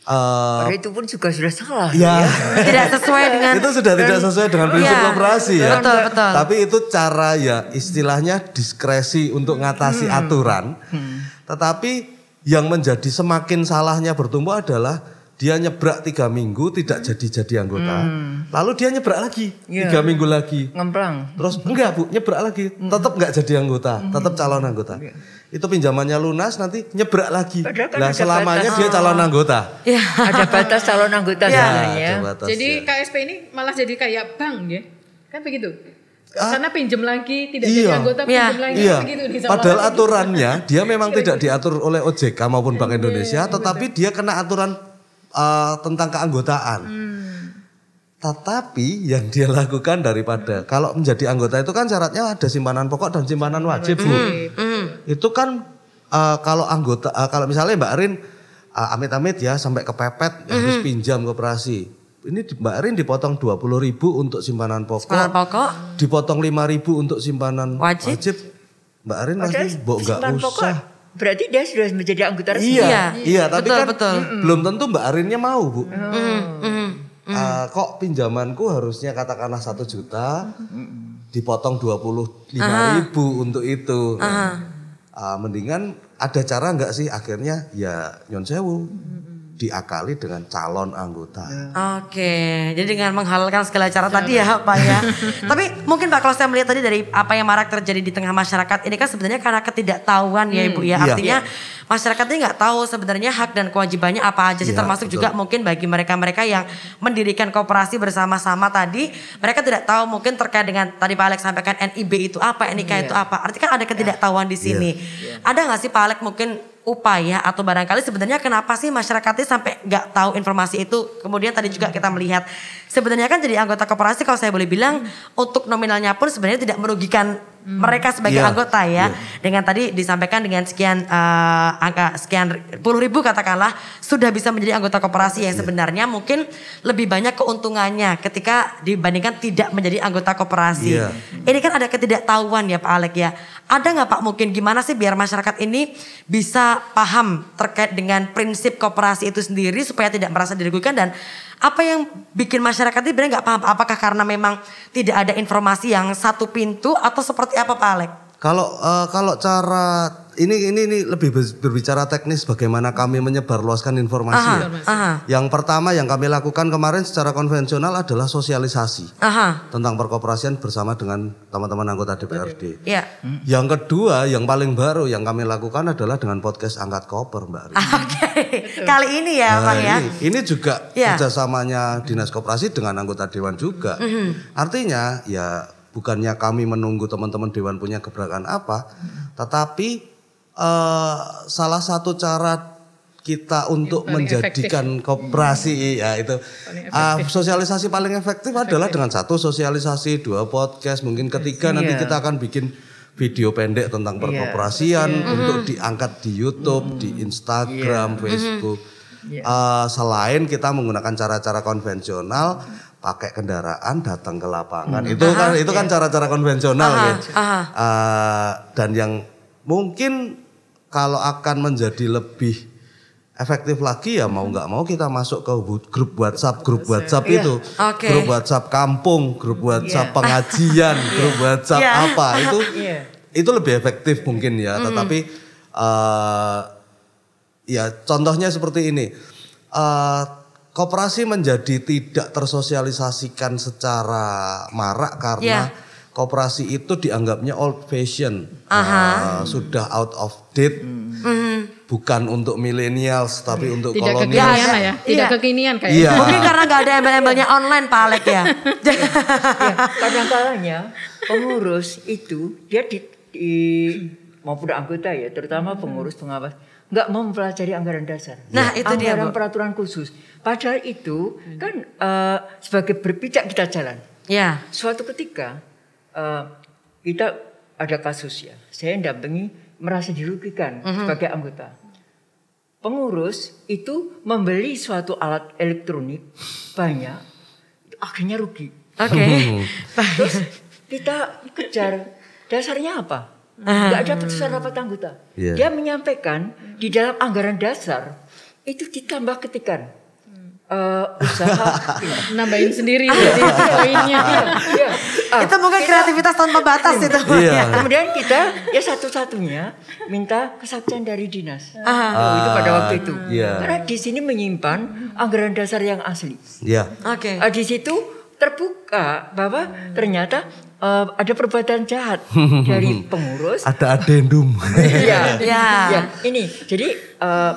Uh, itu pun juga sudah salah. Ya. ya. tidak sesuai dengan itu sudah tidak sesuai dengan iya. prinsip ya, operasi ya. Betul, betul. Tapi itu cara ya istilahnya diskresi untuk ngatasi hmm. aturan. Hmm. Tetapi yang menjadi semakin salahnya bertumbuh adalah dia nyebrak tiga minggu tidak hmm. jadi-jadi anggota, hmm. lalu dia nyebrak lagi yeah. tiga minggu lagi, ngemplang. Terus enggak bu, nyebrak lagi, hmm. tetap nggak jadi anggota, hmm. tetap calon anggota. Yeah. Itu pinjamannya lunas nanti nyebrak lagi. Kan nah selamanya batas. dia calon anggota. yeah. ada batas calon anggota ya. ya. Batas, jadi ya. KSP ini malah jadi kayak bank ya, kan begitu. Ah. Karena pinjam lagi, tidak iya, jadi anggota iya. pinjem lagi, iya. begitu nih. Padahal aturannya dia memang iya, tidak iya. diatur oleh OJK maupun Bank Indonesia, tetapi dia kena aturan uh, tentang keanggotaan. Hmm. Tetapi yang dia lakukan daripada hmm. kalau menjadi anggota itu kan syaratnya ada simpanan pokok dan simpanan wajib, Bu. Hmm. hmm. Itu kan uh, kalau anggota uh, kalau misalnya Mbak Rin uh, amit-amit ya sampai kepepet hmm. harus pinjam koperasi. Ini Mbak Rin dipotong dua puluh ribu untuk simpanan pokok. Simpanan pokok. Dipotong lima ribu untuk simpanan wajib. wajib. Mbak Rin okay. masih bok enggak usah. Pokok berarti dia sudah menjadi anggota resmi. Iya, iya, iya tapi betul, kan betul. belum tentu Mbak Arinnya mau, Bu. Mm. Mm. Mm. Uh, kok pinjamanku harusnya katakanlah satu juta mm. dipotong dua puluh lima ribu untuk itu. Uh, mendingan ada cara nggak sih akhirnya ya nyon sewu. Mm diakali dengan calon anggota. Ya. Oke, jadi dengan menghalalkan segala cara tadi ya Pak ya. Tapi mungkin Pak kalau saya melihat tadi dari apa yang marak terjadi di tengah masyarakat ini kan sebenarnya karena ketidaktahuan hmm. ya Ibu ya. Hmm, iya. Artinya masyarakat ini nggak tahu sebenarnya hak dan kewajibannya apa aja sih ya, termasuk betul. juga mungkin bagi mereka-mereka yang mendirikan kooperasi bersama-sama tadi mereka tidak tahu mungkin terkait dengan tadi Pak Alex sampaikan NIB itu apa, NIK ya. itu apa. Artinya kan ada iya. ketidaktahuan di sini. Iya. Ada nggak sih Pak Alex mungkin upaya atau barangkali sebenarnya kenapa sih masyarakatnya sampai nggak tahu informasi itu kemudian tadi juga kita melihat sebenarnya kan jadi anggota koperasi kalau saya boleh bilang untuk nominalnya pun sebenarnya tidak merugikan hmm. mereka sebagai yeah. anggota ya. Yeah. Dengan tadi disampaikan dengan sekian uh, angka sekian puluh ribu katakanlah sudah bisa menjadi anggota koperasi yang iya. sebenarnya mungkin lebih banyak keuntungannya ketika dibandingkan tidak menjadi anggota koperasi. Yeah. Ini kan ada ketidaktahuan ya Pak Alek ya. Ada nggak Pak mungkin gimana sih biar masyarakat ini bisa paham terkait dengan prinsip koperasi itu sendiri supaya tidak merasa dirugikan dan apa yang bikin masyarakat ini benar nggak paham? Apakah karena memang tidak ada informasi yang satu pintu atau seperti apa Pak Alek? Kalau uh, kalau cara ini ini ini lebih berbicara teknis bagaimana kami menyebarluaskan informasi. Aha, ya. Aha. Yang pertama yang kami lakukan kemarin secara konvensional adalah sosialisasi Aha. tentang perkoperasian bersama dengan teman-teman anggota DPRD. Ya. Yang kedua yang paling baru yang kami lakukan adalah dengan podcast angkat koper Mbak. Oke, okay. kali ini ya nah, Pak ya. Ini, ini juga ya. kerjasamanya dinas kooperasi dengan anggota dewan juga. Mm -hmm. Artinya ya bukannya kami menunggu teman-teman dewan punya gebrakan apa, hmm. tetapi uh, salah satu cara kita untuk paling menjadikan efektif. kooperasi hmm. ya itu paling uh, sosialisasi paling efektif, efektif adalah dengan satu sosialisasi dua podcast mungkin ketiga yes, nanti iya. kita akan bikin video pendek tentang iya. perkooperasian yeah. untuk mm-hmm. diangkat di YouTube, mm. di mm-hmm. Instagram, yeah. Facebook. Mm. Mm-hmm. Yeah. Iya. Uh, selain kita menggunakan cara-cara konvensional, mm pakai kendaraan datang ke lapangan. Hmm. Itu kan, aha, kan itu iya. kan cara-cara konvensional aha, gitu. Aha. Uh, dan yang mungkin kalau akan menjadi lebih efektif lagi ya mau nggak mau kita masuk ke grup WhatsApp, grup iya. WhatsApp yeah. itu, okay. grup WhatsApp kampung, grup iya. WhatsApp yeah. pengajian, yeah. grup WhatsApp yeah. apa itu yeah. itu lebih efektif mungkin ya. Mm. Tetapi uh, ya contohnya seperti ini. Uh, Koperasi menjadi tidak tersosialisasikan secara marak karena yeah koperasi itu dianggapnya old fashion, uh, sudah out of date, hmm. bukan untuk milenial tapi untuk tidak kolonial. Kekinian ya, iya. tidak iya. kekinian kayaknya. Iya. Mungkin karena nggak ada embel-embelnya online Pak Alek ya. ya Kadang-kadangnya pengurus itu dia di, di maupun anggota ya, terutama pengurus pengawas nggak mempelajari anggaran dasar. Nah, ya. itu anggaran dia, anggaran peraturan khusus. Padahal itu hmm. kan uh, sebagai berpijak kita jalan. Ya. Suatu ketika uh, kita ada kasus ya. Saya mendampingi merasa dirugikan -hmm. sebagai anggota. Pengurus itu membeli suatu alat elektronik banyak, akhirnya rugi. Oke. Okay. Terus kita kejar dasarnya apa? nggak ada putusan rapat anggota. Yeah. Dia menyampaikan di dalam anggaran dasar itu ditambah ketikan uh, usaha nambahin sendiri jadi ah, iya. poinnya. Uh, itu mungkin kita, kreativitas tanpa batas itu. Iya. iya. Kemudian kita ya satu-satunya minta kesaksian dari dinas. Uh, itu pada waktu itu. Yeah. Karena di sini menyimpan anggaran dasar yang asli. Iya. Yeah. Oke. Okay. Uh, di situ terbuka bahwa ternyata uh, ada perbuatan jahat dari pengurus. Ada adendum. Iya, ya. ya. Ini jadi uh,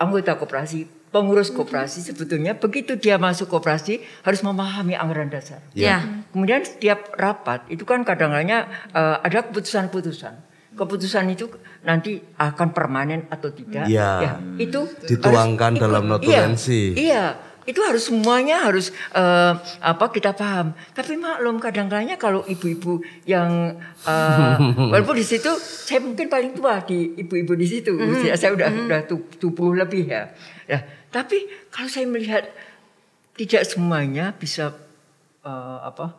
anggota koperasi, pengurus koperasi sebetulnya begitu dia masuk koperasi harus memahami anggaran dasar. Ya. ya. Kemudian setiap rapat itu kan kadang-kadangnya uh, ada keputusan-keputusan. Keputusan itu nanti akan permanen atau tidak. Iya. ya. Itu dituangkan dalam notulensi. Iya. iya itu harus semuanya harus uh, apa kita paham. Tapi maklum kadang-kadangnya kalau ibu-ibu yang uh, walaupun di situ saya mungkin paling tua di ibu-ibu di situ. Mm. Saya udah mm. udah tubuh lebih ya. ya tapi kalau saya melihat tidak semuanya bisa uh, apa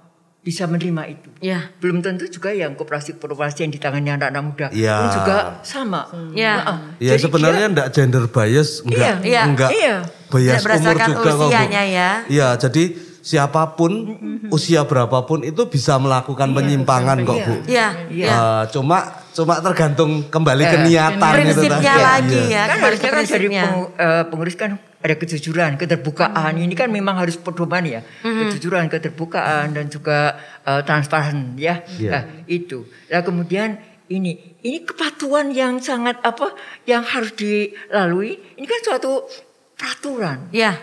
bisa menerima itu. Ya. Belum tentu juga yang koperasi-koperasi yang di tangannya anak-anak muda ya. itu juga sama. Ya. Nah, Jadi sebenarnya enggak gender bias, enggak iya, enggak iya, iya. bias enggak umur juga usianya kok, ya. Iya, jadi siapapun mm-hmm. usia berapapun itu bisa melakukan iya, penyimpangan kok, iya. Bu. Iya. iya. Uh, cuma cuma tergantung kembali eh, ke niatan gitu, prinsipnya lagi ya, ya. kan harusnya kan dari eh, pengurus kan ada kejujuran keterbukaan hmm. ini kan memang harus pedoman ya hmm. kejujuran keterbukaan dan juga eh, transparan ya iya. nah, itu nah kemudian ini ini kepatuan yang sangat apa yang harus dilalui ini kan suatu peraturan ya yeah.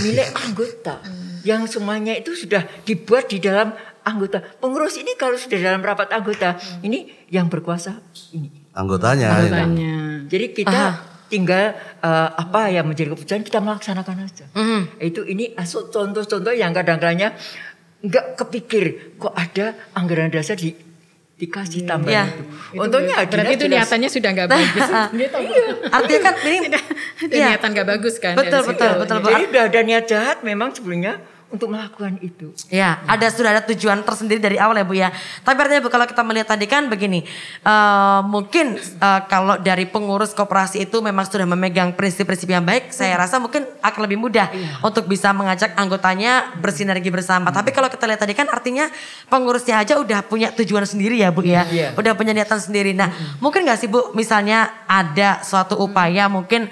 milik anggota hmm. yang semuanya itu sudah dibuat di dalam anggota. Pengurus ini kalau sudah dalam rapat anggota, hmm. ini yang berkuasa ini. Anggotanya. Anggotanya. Ini. Jadi kita Aha. tinggal uh, apa yang menjadi keputusan kita melaksanakan aja. Hmm. Itu ini asal contoh-contoh yang kadang-kadangnya nggak kepikir kok ada anggaran dasar di dikasih iya. tambahan ya. itu. Untungnya itu, Berarti itu niatannya sudah nggak bagus. Iya. Iya. Artinya kan ini ya. niatan nggak bagus kan. Betul betul betul. betul. Jadi udah ada niat jahat memang sebelumnya untuk melakukan itu. Ya, ya, ada sudah ada tujuan tersendiri dari awal ya Bu ya. Tapi artinya Bu kalau kita melihat tadi kan begini, uh, mungkin uh, kalau dari pengurus koperasi itu memang sudah memegang prinsip-prinsip yang baik, saya rasa mungkin akan lebih mudah ya. untuk bisa mengajak anggotanya bersinergi bersama. Ya. Tapi kalau kita lihat tadi kan artinya pengurusnya aja udah punya tujuan sendiri ya Bu ya, ya. udah punya niatan sendiri. Nah, ya. mungkin nggak sih Bu, misalnya ada suatu upaya mungkin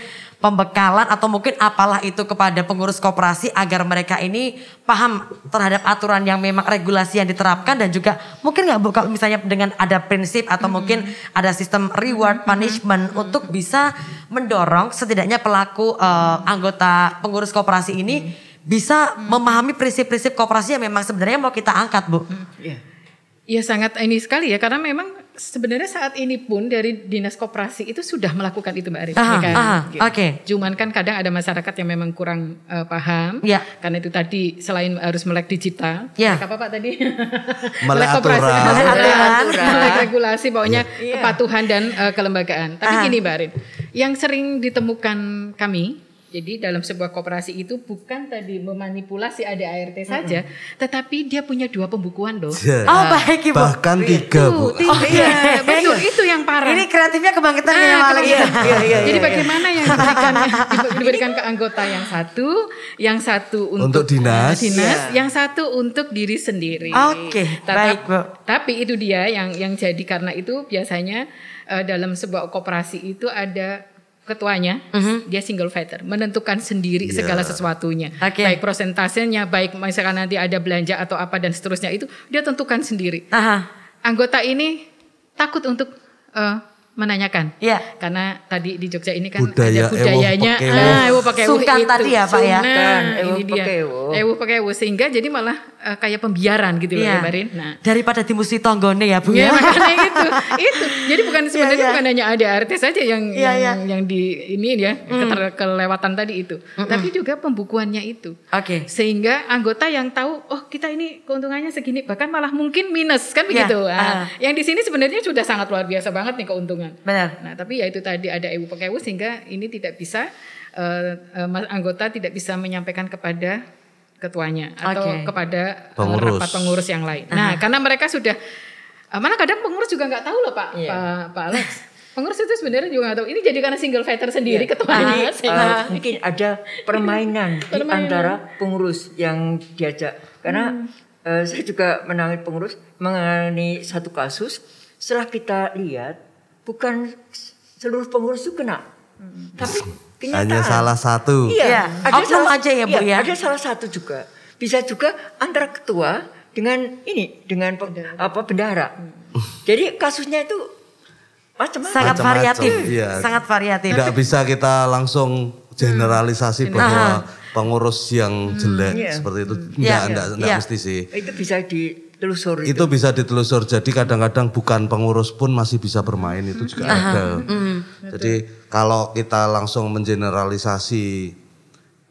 pembekalan atau mungkin apalah itu kepada pengurus koperasi agar mereka ini paham terhadap aturan yang memang regulasi yang diterapkan dan juga mungkin nggak buka misalnya dengan ada prinsip atau mungkin ada sistem reward punishment untuk bisa mendorong setidaknya pelaku uh, anggota pengurus koperasi ini bisa memahami prinsip-prinsip koperasi yang memang sebenarnya mau kita angkat bu. Iya. iya sangat ini sekali ya karena memang sebenarnya saat ini pun dari dinas koperasi itu sudah melakukan itu mbak Arif, Jumankan kan? gitu. Oke. Okay. Cuman kan kadang ada masyarakat yang memang kurang uh, paham, yeah. karena itu tadi selain harus melek digital, yeah. Ya. apa pak tadi? melek koperasi, melek aturan, melek regulasi, pokoknya yeah. Iya. kepatuhan dan uh, kelembagaan. Tapi aha. gini mbak Arif, yang sering ditemukan kami jadi dalam sebuah koperasi itu bukan tadi memanipulasi ada ART saja, mm -hmm. tetapi dia punya dua pembukuan loh. Yeah. Oh baik ibu. Bahkan tiga bu. oh, iya. iya. iya betul iya, itu yang parah. Ini kreatifnya kebangkitan ah, yang lagi. Gitu. Iya, iya, iya, Jadi bagaimana yang diberikan diberikan ke anggota yang satu, yang satu untuk, untuk ah, dinas, dinas, yeah. yang satu untuk diri sendiri. Oke, okay, baik bu. Tapi itu dia yang yang jadi karena itu biasanya eh, dalam sebuah koperasi itu ada ketuanya uh-huh. dia single fighter menentukan sendiri yeah. segala sesuatunya okay. baik prosentasenya baik misalkan nanti ada belanja atau apa dan seterusnya itu dia tentukan sendiri uh-huh. anggota ini takut untuk uh, menanyakan. Iya. Karena tadi di Jogja ini kan Budaya, ada budayanya ewo ah ewu pakai itu. tadi ya Pak ya. Nah, ini dia. Ewu pakai ewu sehingga jadi malah uh, kayak pembiaran gitu yeah. loh kemarin. Iya. Nah, daripada di musi tonggone ya Bu Iya ya? makanya itu. itu. Jadi bukan iya, sebenarnya yeah, yeah. bukan hanya ada artis saja yang yeah, yang, iya. yang di ini ya mm. kelewatan tadi itu. Mm -mm. Tapi juga pembukuannya itu. Oke. Okay. Sehingga anggota yang tahu oh kita ini keuntungannya segini bahkan malah mungkin minus kan begitu. Ya. Nah, uh. Yang di sini sebenarnya sudah sangat luar biasa banget nih keuntungan lingkungan. Benar. Nah, tapi ya itu tadi ada pakai pekewu sehingga ini tidak bisa uh, uh, anggota tidak bisa menyampaikan kepada ketuanya atau kepada eh, pengurus. rapat pengurus yang lain. Nah, uh -huh. karena mereka sudah uh, mana kadang pengurus juga nggak tahu loh Pak yeah. Pak, Pak Alex. pengurus itu sebenarnya juga nggak tahu. Ini jadi karena single fighter sendiri ya. ketuanya. Jadi, uh, mungkin ada permainan, permainan di antara pengurus yang diajak. Karena hmm. uh, saya juga menangani pengurus mengenai satu kasus. Setelah kita lihat bukan seluruh pengurus itu kena. Hmm. Tapi kenyataan. Hanya salah satu. Iya, ya. ada Oknum salah, aja ya Bu iya, ya. Ada salah satu juga. Bisa juga antara ketua dengan ini dengan bendahara. apa bendahara. Hmm. Jadi kasusnya itu macam-macam. Sangat macam variatif. Iya. Sangat variatif. Tidak bisa kita langsung hmm. generalisasi hmm. bahwa pengurus yang jelek hmm, seperti itu enggak, hmm. iya. enggak, enggak, enggak iya. mesti sih. Itu bisa di ditelusur itu. itu bisa ditelusur. Jadi kadang-kadang bukan pengurus pun masih bisa bermain itu juga Aha. ada. Mm, Jadi kalau kita langsung mengeneralisasi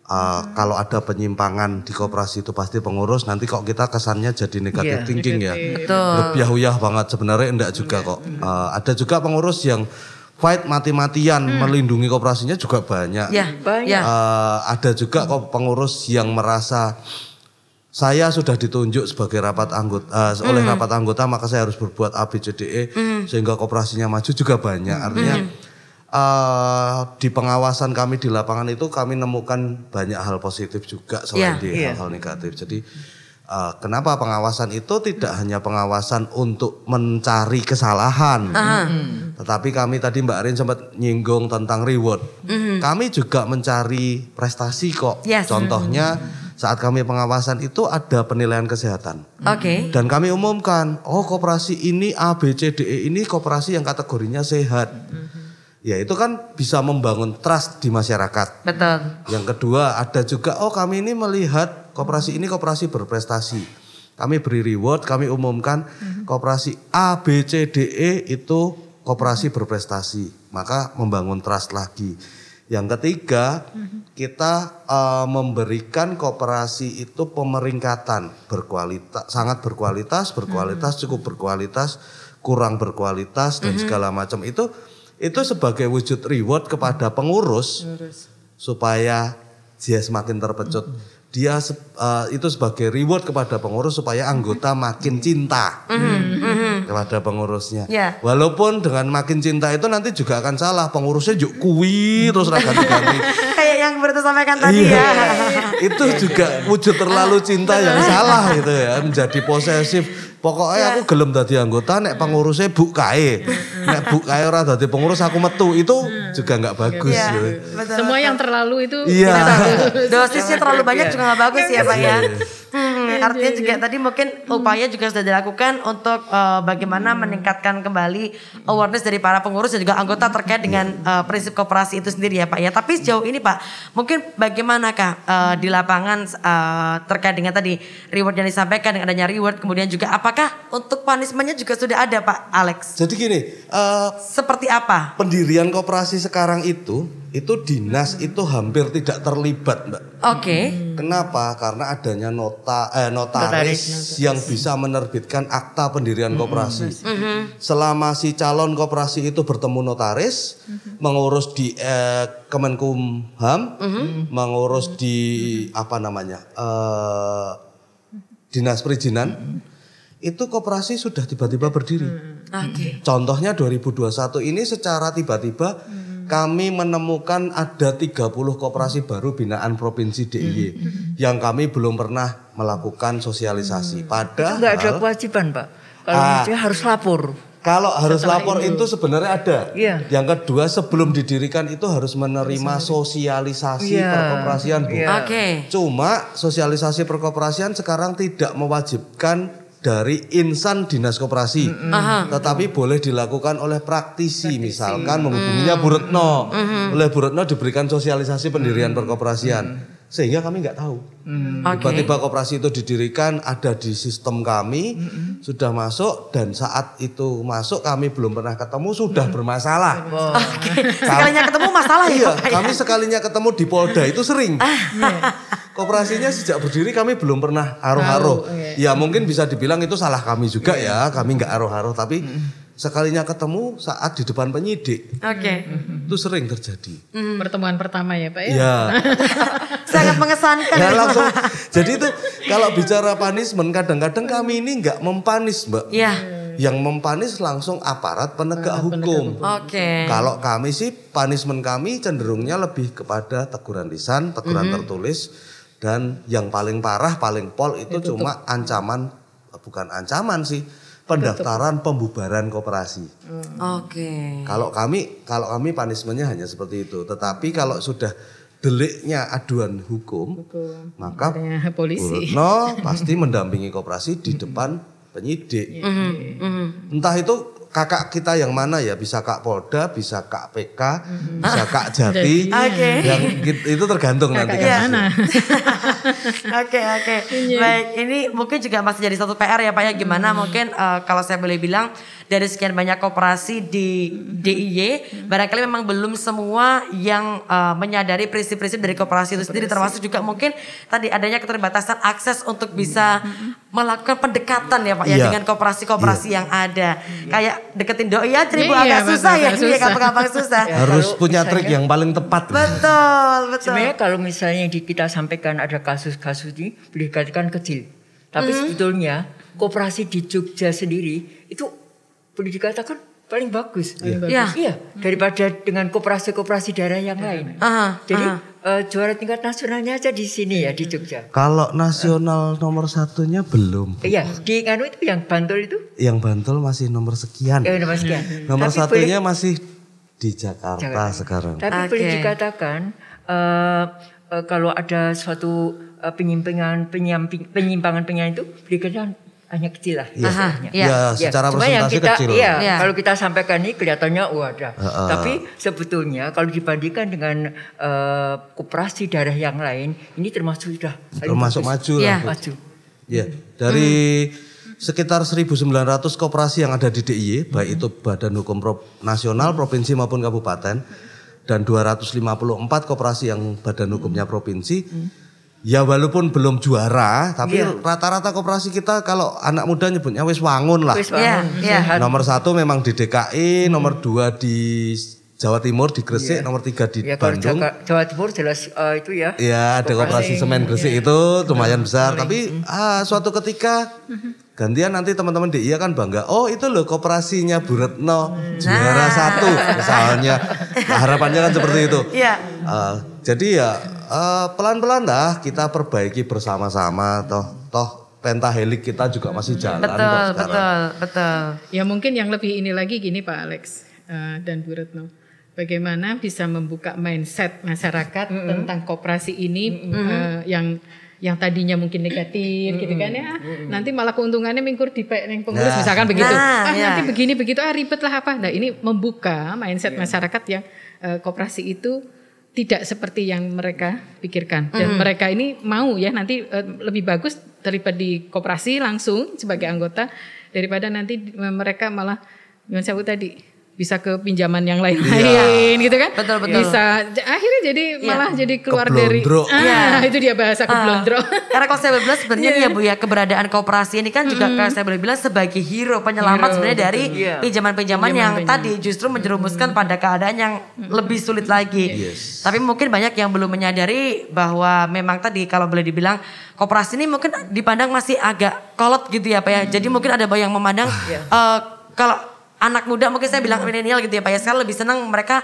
Uh, hmm. kalau ada penyimpangan di koperasi itu pasti pengurus nanti kok kita kesannya jadi iya, negatif yeah, thinking negative. ya lebih lebih banget sebenarnya enggak juga kok uh, ada juga pengurus yang fight mati-matian hmm. melindungi koperasinya juga banyak. Ya, banyak. Ya. Uh, ada juga kok pengurus yang merasa saya sudah ditunjuk sebagai rapat anggota uh, mm. oleh hmm. rapat anggota maka saya harus berbuat ABCDE hmm. sehingga kooperasinya maju juga banyak artinya mm. uh, di pengawasan kami di lapangan itu kami nemukan banyak hal positif juga selain yeah, di hal iya. hal-hal negatif jadi uh, kenapa pengawasan itu tidak hanya pengawasan untuk mencari kesalahan mm. tetapi kami tadi Mbak Arin sempat nyinggung tentang reward mm. kami juga mencari prestasi kok yes. contohnya hmm. Saat kami pengawasan itu ada penilaian kesehatan. Oke. Okay. Dan kami umumkan, oh koperasi ini A B C D E ini koperasi yang kategorinya sehat. mm Ya itu kan bisa membangun trust di masyarakat. Betul. Yang kedua ada juga oh kami ini melihat koperasi ini koperasi berprestasi kami beri reward, kami umumkan mm-hmm. koperasi A, B, C, D, E itu koperasi berprestasi. Maka membangun trust lagi. Yang ketiga, kita uh, memberikan kooperasi itu pemeringkatan berkualitas, sangat berkualitas, berkualitas cukup berkualitas, kurang berkualitas dan mhm. segala macam itu itu sebagai wujud reward kepada pengurus supaya dia semakin terpecut. Mhm. Dia uh, itu sebagai reward kepada pengurus supaya anggota makin cinta. Mm-hmm kepada hmm. pengurusnya. Yeah. Walaupun dengan makin cinta itu nanti juga akan salah pengurusnya juk kui terus ganti-ganti. Kayak yang Bertu sampaikan tadi iya. ya. itu juga wujud terlalu cinta yang salah itu ya menjadi posesif Pokoknya iya. aku gelem tadi anggota nek hmm. pengurusnya buk kae. Hmm. nek buk kae ora tadi pengurus aku metu itu hmm. juga nggak bagus. Ya, Semua yang terlalu itu iya. dosisnya terlalu iya. banyak juga nggak bagus ya Pak ya. Iya. artinya juga tadi mungkin upaya juga sudah dilakukan untuk uh, bagaimana meningkatkan kembali awareness dari para pengurus dan juga anggota terkait dengan uh, prinsip kooperasi itu sendiri ya Pak ya. Tapi sejauh ini Pak, mungkin bagaimanakah uh, di lapangan uh, terkait dengan tadi reward yang disampaikan dengan adanya reward kemudian juga apa Apakah untuk punishmentnya juga sudah ada Pak Alex? Jadi gini, uh, seperti apa? Pendirian kooperasi sekarang itu, itu dinas itu hampir tidak terlibat Mbak. Oke. Okay. Kenapa? Karena adanya nota eh, notaris, notaris, yang bisa menerbitkan akta pendirian -hmm. koperasi. -hmm. Selama si calon kooperasi itu bertemu notaris, -hmm. mengurus di eh, Kemenkumham, -hmm. mengurus di apa namanya eh, dinas perizinan. -hmm itu koperasi sudah tiba-tiba berdiri. Hmm. Okay. Contohnya 2021 ini secara tiba-tiba hmm. kami menemukan ada 30 koperasi baru binaan provinsi DIY hmm. yang kami belum pernah melakukan sosialisasi. Hmm. Padahal enggak ada kewajiban, Pak. Kalau ah, harus lapor. Kalau harus lapor itu, itu sebenarnya ada. Yeah. Yang kedua sebelum didirikan itu harus menerima sosialisasi yeah. perkoperasian, Bu. Iya. Okay. Cuma sosialisasi perkooperasian sekarang tidak mewajibkan dari insan dinas koperasi, mm -hmm. tetapi boleh dilakukan oleh praktisi, praktisi. misalkan menghubunginya mm -hmm. Bu Retno, mm -hmm. oleh Bu Retno diberikan sosialisasi pendirian mm -hmm. perkoperasian, mm -hmm. sehingga kami nggak tahu tiba-tiba mm -hmm. koperasi itu didirikan ada di sistem kami mm -hmm. sudah masuk dan saat itu masuk kami belum pernah ketemu sudah bermasalah. Okay. Sekalinya ketemu masalah ya. Iya, kami sekalinya ketemu di Polda itu sering. Ah. Iya. Kooperasinya sejak berdiri kami belum pernah aruh haru. Okay. Ya mungkin bisa dibilang itu salah kami juga yeah. ya, kami nggak aruh haru tapi mm. sekalinya ketemu saat di depan penyidik. Oke. Okay. Itu sering terjadi. Mm. Pertemuan pertama ya, Pak ya. ya. Sangat mengesankan. Nah, langsung. Jadi itu kalau bicara punishment kadang-kadang kami ini nggak mempanis, Mbak. Iya. Yeah yang mempanis langsung aparat penegak, penegak hukum. hukum. Oke. Okay. Kalau kami sih punishment kami cenderungnya lebih kepada teguran lisan, teguran mm -hmm. tertulis dan yang paling parah, paling pol itu Ditutup. cuma ancaman, bukan ancaman sih, pendaftaran Ditutup. pembubaran koperasi. Hmm. Oke. Okay. Kalau kami, kalau kami punishmentnya hanya seperti itu. Tetapi kalau sudah deliknya aduan hukum, Betul. maka polisi. pasti mendampingi koperasi di depan penyidik. Mm -hmm. Entah itu kakak kita yang mana ya bisa Kak Polda, bisa Kak PK, hmm. bisa Kak Jati. okay. Yang itu tergantung kakak nanti kan. Oke, oke. Iya. Baik, ini mungkin juga masih jadi satu PR ya Pak ya gimana hmm. mungkin uh, kalau saya boleh bilang dari sekian banyak kooperasi di DIY barangkali memang belum semua yang uh, menyadari prinsip-prinsip dari kooperasi itu sendiri termasuk juga mungkin tadi adanya keterbatasan akses untuk bisa mhm melakukan pendekatan ya Pak ya, ya dengan kooperasi koperasi ya. yang ada. Ya. Kayak deketin doi ya ceribu iya, iya, ya, agak iya, susah ya, ya gampang-gampang susah. Harus punya trik yang paling tepat. Betul, betul. Sebenarnya kalau misalnya di, kita sampaikan ada kasus-kasus ini boleh dikatakan kecil. Tapi mm -hmm. sebetulnya kooperasi di Jogja sendiri itu boleh dikatakan paling bagus. Paling iya. bagus. Ya. Iya, hmm. daripada dengan koperasi-koperasi daerah yang iya, lain. Iya. Aha, Jadi aha. Uh, juara tingkat nasionalnya aja di sini ya di hmm. Jogja. Kalau nasional uh. nomor satunya belum. Eh, iya, di Nganu itu yang Bantul itu? Yang Bantul masih nomor sekian. Ya, nomor sekian. Hmm, nomor satunya boleh, masih di Jakarta, Jakarta. sekarang. Tapi okay. boleh dikatakan uh, uh, kalau ada suatu penyimpangan penyamping, penyimpangan penyimpangan itu berikan hanya kecil lah. Iya, iya. ya, ya, secara Cuma yang kita, kecil. Iya, ya. kalau kita sampaikan ini kelihatannya wadah. Oh, uh, uh. Tapi sebetulnya kalau dibandingkan dengan uh, eh, koperasi daerah yang lain, ini termasuk sudah termasuk maju ya. lah. Iya. Maju. Ya, dari hmm. sekitar 1.900 koperasi yang ada di DIY, hmm. baik itu Badan Hukum Pro Nasional, provinsi maupun kabupaten, dan 254 koperasi yang badan hukumnya provinsi. Hmm Ya walaupun belum juara, tapi rata iya. rata-rata koperasi kita kalau anak muda nyebutnya wis wangun lah. Wis wangun. Yeah, iya, iya. yeah. Nomor satu memang di DKI, hmm. nomor dua di Jawa Timur di Gresik, yeah. nomor tiga di yeah, Bandung. Jawa, Jawa Timur jelas uh, itu ya. Ya, ada koperasi semen Gresik yeah. itu lumayan besar. Paling. Tapi hmm. ah, suatu ketika gantian nanti teman-teman di IA kan bangga. Oh itu loh koperasinya Bu Retno hmm. juara nah. satu misalnya. Nah, harapannya kan seperti itu. Iya. Yeah. Uh, jadi ya eh, pelan-pelan uh, lah kita perbaiki bersama-sama toh toh pentahelik kita juga masih jalan betul, kok Betul, betul. Ya mungkin yang lebih ini lagi gini Pak Alex uh, dan Bu Retno. Bagaimana bisa membuka mindset masyarakat mm -hmm. tentang kooperasi ini mm -hmm. uh, yang yang tadinya mungkin negatif mm gitu kan ya. Mm -hmm. Nanti malah keuntungannya mingkur di yang pengurus nah. misalkan begitu. Nah, ah yeah. nanti begini begitu ah ribet lah apa. Nah, ini membuka mindset yeah. masyarakat yang uh, koperasi itu tidak seperti yang mereka pikirkan dan mm. mereka ini mau ya nanti uh, lebih bagus daripada di koperasi langsung sebagai anggota daripada nanti eh, mereka malah Yuan Sabu tadi bisa ke pinjaman yang iya. lain-lain iya. gitu kan betul betul bisa akhirnya jadi iya. malah jadi keluar dari ah iya. itu dia bahasa keblondro ah, karena kalau saya bilang sebenarnya yeah. ya bu ya keberadaan kooperasi ini kan juga mm. kalau saya boleh bilang sebagai hero penyelamat sebenarnya dari iya. pinjaman-pinjaman yeah. yang tadi justru menjerumuskan mm. pada keadaan yang mm. lebih sulit lagi iya. yes. tapi mungkin banyak yang belum menyadari bahwa memang tadi kalau boleh dibilang kooperasi ini mungkin dipandang masih agak kolot gitu ya pak ya mm. jadi mungkin ada yang memandang yeah. uh, kalau anak muda mungkin saya bilang milenial gitu ya Pak ya sekarang lebih senang mereka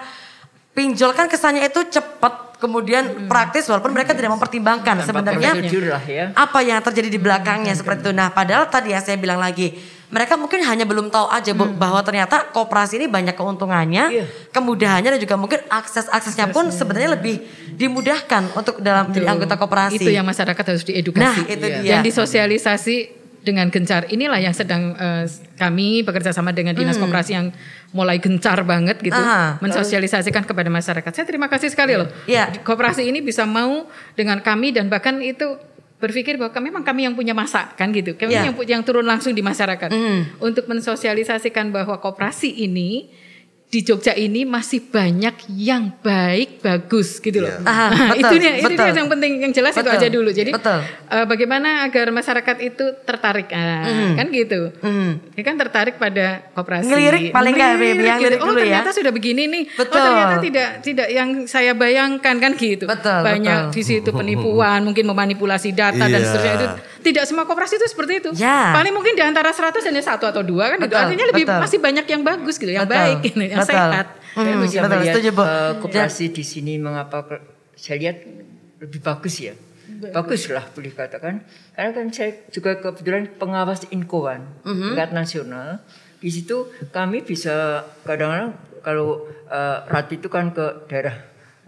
pinjolkan kesannya itu cepat kemudian hmm. praktis walaupun mereka tidak mempertimbangkan sebenarnya ya. apa yang terjadi di belakangnya seperti itu. Nah, padahal tadi ya saya bilang lagi, mereka mungkin hanya belum tahu aja hmm. bahwa ternyata kooperasi ini banyak keuntungannya, iya. kemudahannya dan juga mungkin akses-aksesnya pun iya. sebenarnya lebih dimudahkan untuk dalam menjadi anggota kooperasi. Itu yang masyarakat harus diedukasi. Nah, itu yeah. dia. Dan disosialisasi dengan gencar inilah yang sedang uh, kami bekerja sama dengan dinas hmm. koperasi yang mulai gencar banget gitu Aha, mensosialisasikan kepada masyarakat. Saya terima kasih sekali loh. Yeah. Iya. Koperasi ini bisa mau dengan kami dan bahkan itu berpikir bahwa memang kami yang punya masa kan gitu, kami yeah. yang yang turun langsung di masyarakat hmm. untuk mensosialisasikan bahwa koperasi ini di Jogja ini masih banyak yang baik bagus gitu loh. Yeah. Iya. betul, itu dia, yang penting yang jelas betul, itu aja dulu. Jadi betul. Uh, bagaimana agar masyarakat itu tertarik uh, mm. kan gitu. Mm. Ini kan tertarik pada koperasi. Ngelirik paling enggak gitu. yang lirik oh, dulu oh, ternyata ya. sudah begini nih. Oh, betul. Oh ternyata tidak tidak yang saya bayangkan kan gitu. Betul, banyak betul. di situ penipuan, mungkin memanipulasi data yeah. dan iya. seterusnya itu tidak semua koperasi itu seperti itu. Ya. Paling mungkin di antara 100 hanya satu atau dua kan betul, itu artinya lebih betul. masih banyak yang bagus gitu, yang betul, baik, gitu, yang betul. sehat. Hmm, betul, melihat, setuju, Uh, eh, koperasi ya. di sini mengapa saya lihat lebih bagus ya. Bagus. lah boleh katakan. Karena kan saya juga kebetulan pengawas Inkoan, mm -hmm. nasional. Di situ kami bisa kadang-kadang kalau uh, eh, RAT itu kan ke daerah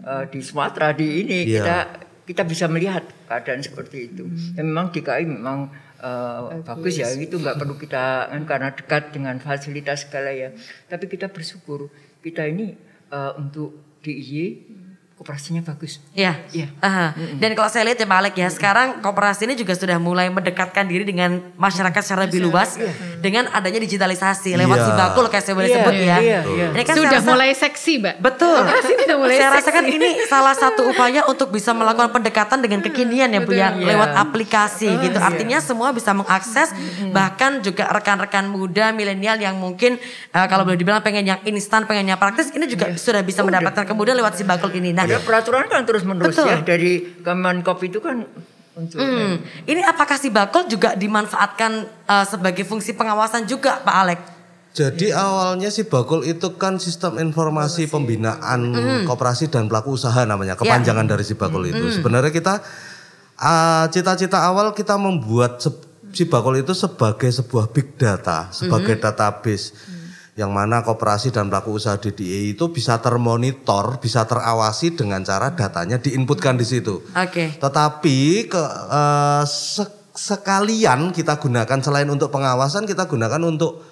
uh, di Sumatera di ini yeah. kita kita bisa melihat keadaan seperti itu. Hmm. memang DKI memang uh, bagus. ya, itu nggak perlu kita kan, karena dekat dengan fasilitas segala ya. Tapi kita bersyukur kita ini uh, untuk DIY Koperasinya bagus. Iya. Iya. Uh, mm -hmm. Dan kalau saya lihat ya Pak ya, mm -hmm. sekarang koperasi ini juga sudah mulai mendekatkan diri dengan masyarakat secara lebih luas mm -hmm. dengan adanya digitalisasi lewat yeah. sibakul kayak saya boleh yeah, sebut yeah, ya. Yeah, yeah. kan sudah rasa, mulai seksi, Mbak. Betul. sudah mulai saya kan seksi. rasakan ini salah satu upaya untuk bisa melakukan pendekatan dengan hmm, kekinian ya Bu ya, iya. lewat aplikasi oh, gitu. Iya. Artinya semua bisa mengakses mm -hmm. bahkan juga rekan-rekan muda milenial yang mungkin uh, kalau boleh dibilang pengen yang instan, pengen yang praktis ini juga yeah. sudah bisa oh, mendapatkan kemudian lewat sibakul ini. Nah, ada iya. peraturan kan terus menerus ya, Betul. ya dari Kemenkop itu kan untuk hmm. ini apakah si bakul juga dimanfaatkan uh, sebagai fungsi pengawasan juga Pak Alek? Jadi ya. awalnya si bakul itu kan sistem informasi pembinaan hmm. koperasi dan pelaku usaha namanya ya. kepanjangan ya. dari si bakul hmm. itu. Sebenarnya kita eh, cita-cita uh, awal kita membuat si bakul itu sebagai sebuah big data, sebagai hmm. database yang mana koperasi dan pelaku usaha DDI e itu bisa termonitor, bisa terawasi dengan cara datanya diinputkan di situ. Oke. Okay. Tetapi ke uh, se sekalian kita gunakan selain untuk pengawasan kita gunakan untuk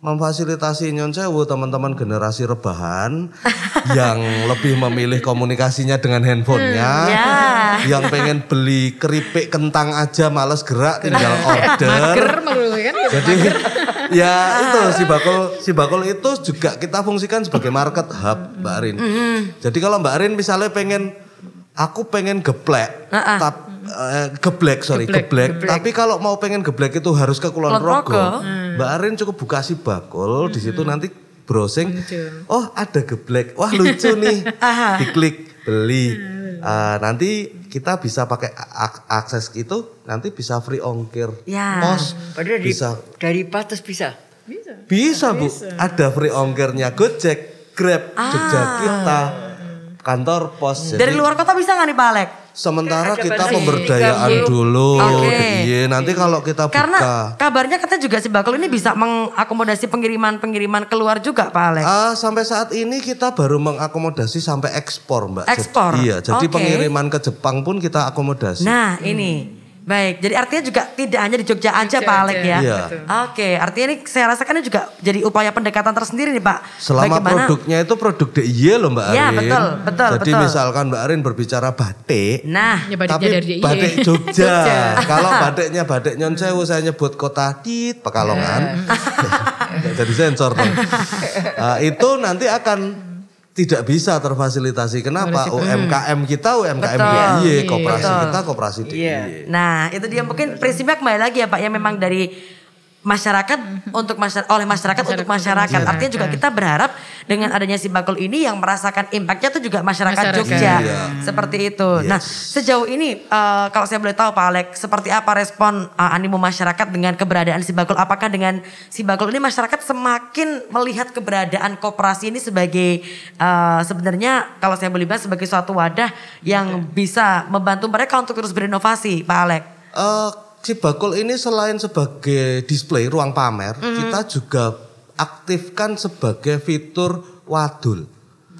memfasilitasi nyon sewu teman-teman generasi rebahan yang lebih memilih komunikasinya dengan handphonenya hmm, yeah. yang pengen beli keripik kentang aja males gerak tinggal order Mager, kan? jadi ya itu si bakul si bakul itu juga kita fungsikan sebagai market hub Mbak Arin. Mm -hmm. Jadi kalau Mbak Arin misalnya pengen aku pengen geplek, uh -uh. Eh, uh, geblek sorry geblek, geblek. geblek. tapi kalau mau pengen geblek itu harus ke Kulon Progo hmm. hmm. Mbak Arin cukup buka si bakul hmm. di mm-hmm. situ nanti browsing lucu. oh ada geblek wah lucu nih diklik beli hmm Uh, nanti kita bisa pakai ak akses itu nanti bisa free ongkir ya. pos Padahal bisa dari, dari Patus bisa. bisa bisa bu bisa. ada free ongkirnya Gojek Grab ah. Jogja kita kantor pos dari jadi, luar kota bisa nggak nih Pak Alek Sementara kita pemberdayaan dulu, okay. Iya, nanti kalau kita buka. Karena kabarnya kata juga si Bakul ini bisa mengakomodasi pengiriman-pengiriman keluar juga Pak Alex. Uh, sampai saat ini kita baru mengakomodasi sampai ekspor Mbak. Ekspor? Jadi, iya, jadi okay. pengiriman ke Jepang pun kita akomodasi. Nah ini. Baik, jadi artinya juga tidak hanya di Jogja aja Jogja Pak Alek ya. Iya. Oke, artinya ini saya rasakan ini juga jadi upaya pendekatan tersendiri nih Pak. Selama Bagaimana? produknya itu produk DIY loh Mbak iya, Arin. Iya, betul, betul, Jadi betul. misalkan Mbak Arin berbicara batik. Nah, ya, tapi dari batik Jogja. Jogja. Kalau batiknya batik Nyon saya nyebut kota di Pekalongan. Iya. jadi sensor dong. Nah, itu nanti akan tidak bisa terfasilitasi. Kenapa? Berisik. Oh, UMKM kita, oh, UMKM DIY, iya, iya, koperasi kita, koperasi DIY. Iya. Nah, itu dia mungkin prinsipnya kembali lagi ya Pak ya memang dari masyarakat mhm. untuk masyarakat oleh masyarakat, masyarakat untuk masyarakat. masyarakat. Artinya juga iya. kita berharap dengan adanya si bakul ini yang merasakan impactnya itu juga masyarakat, masyarakat. Jogja iya. seperti itu. Yes. Nah sejauh ini uh, kalau saya boleh tahu Pak Alek seperti apa respon uh, animo masyarakat dengan keberadaan si bakul? Apakah dengan si bakul ini masyarakat semakin melihat keberadaan koperasi ini sebagai uh, sebenarnya kalau saya boleh bilang sebagai suatu wadah yang okay. bisa membantu mereka untuk terus berinovasi, Pak Alek? Uh, bakul ini selain sebagai display ruang pamer, mm -hmm. kita juga aktifkan sebagai fitur wadul.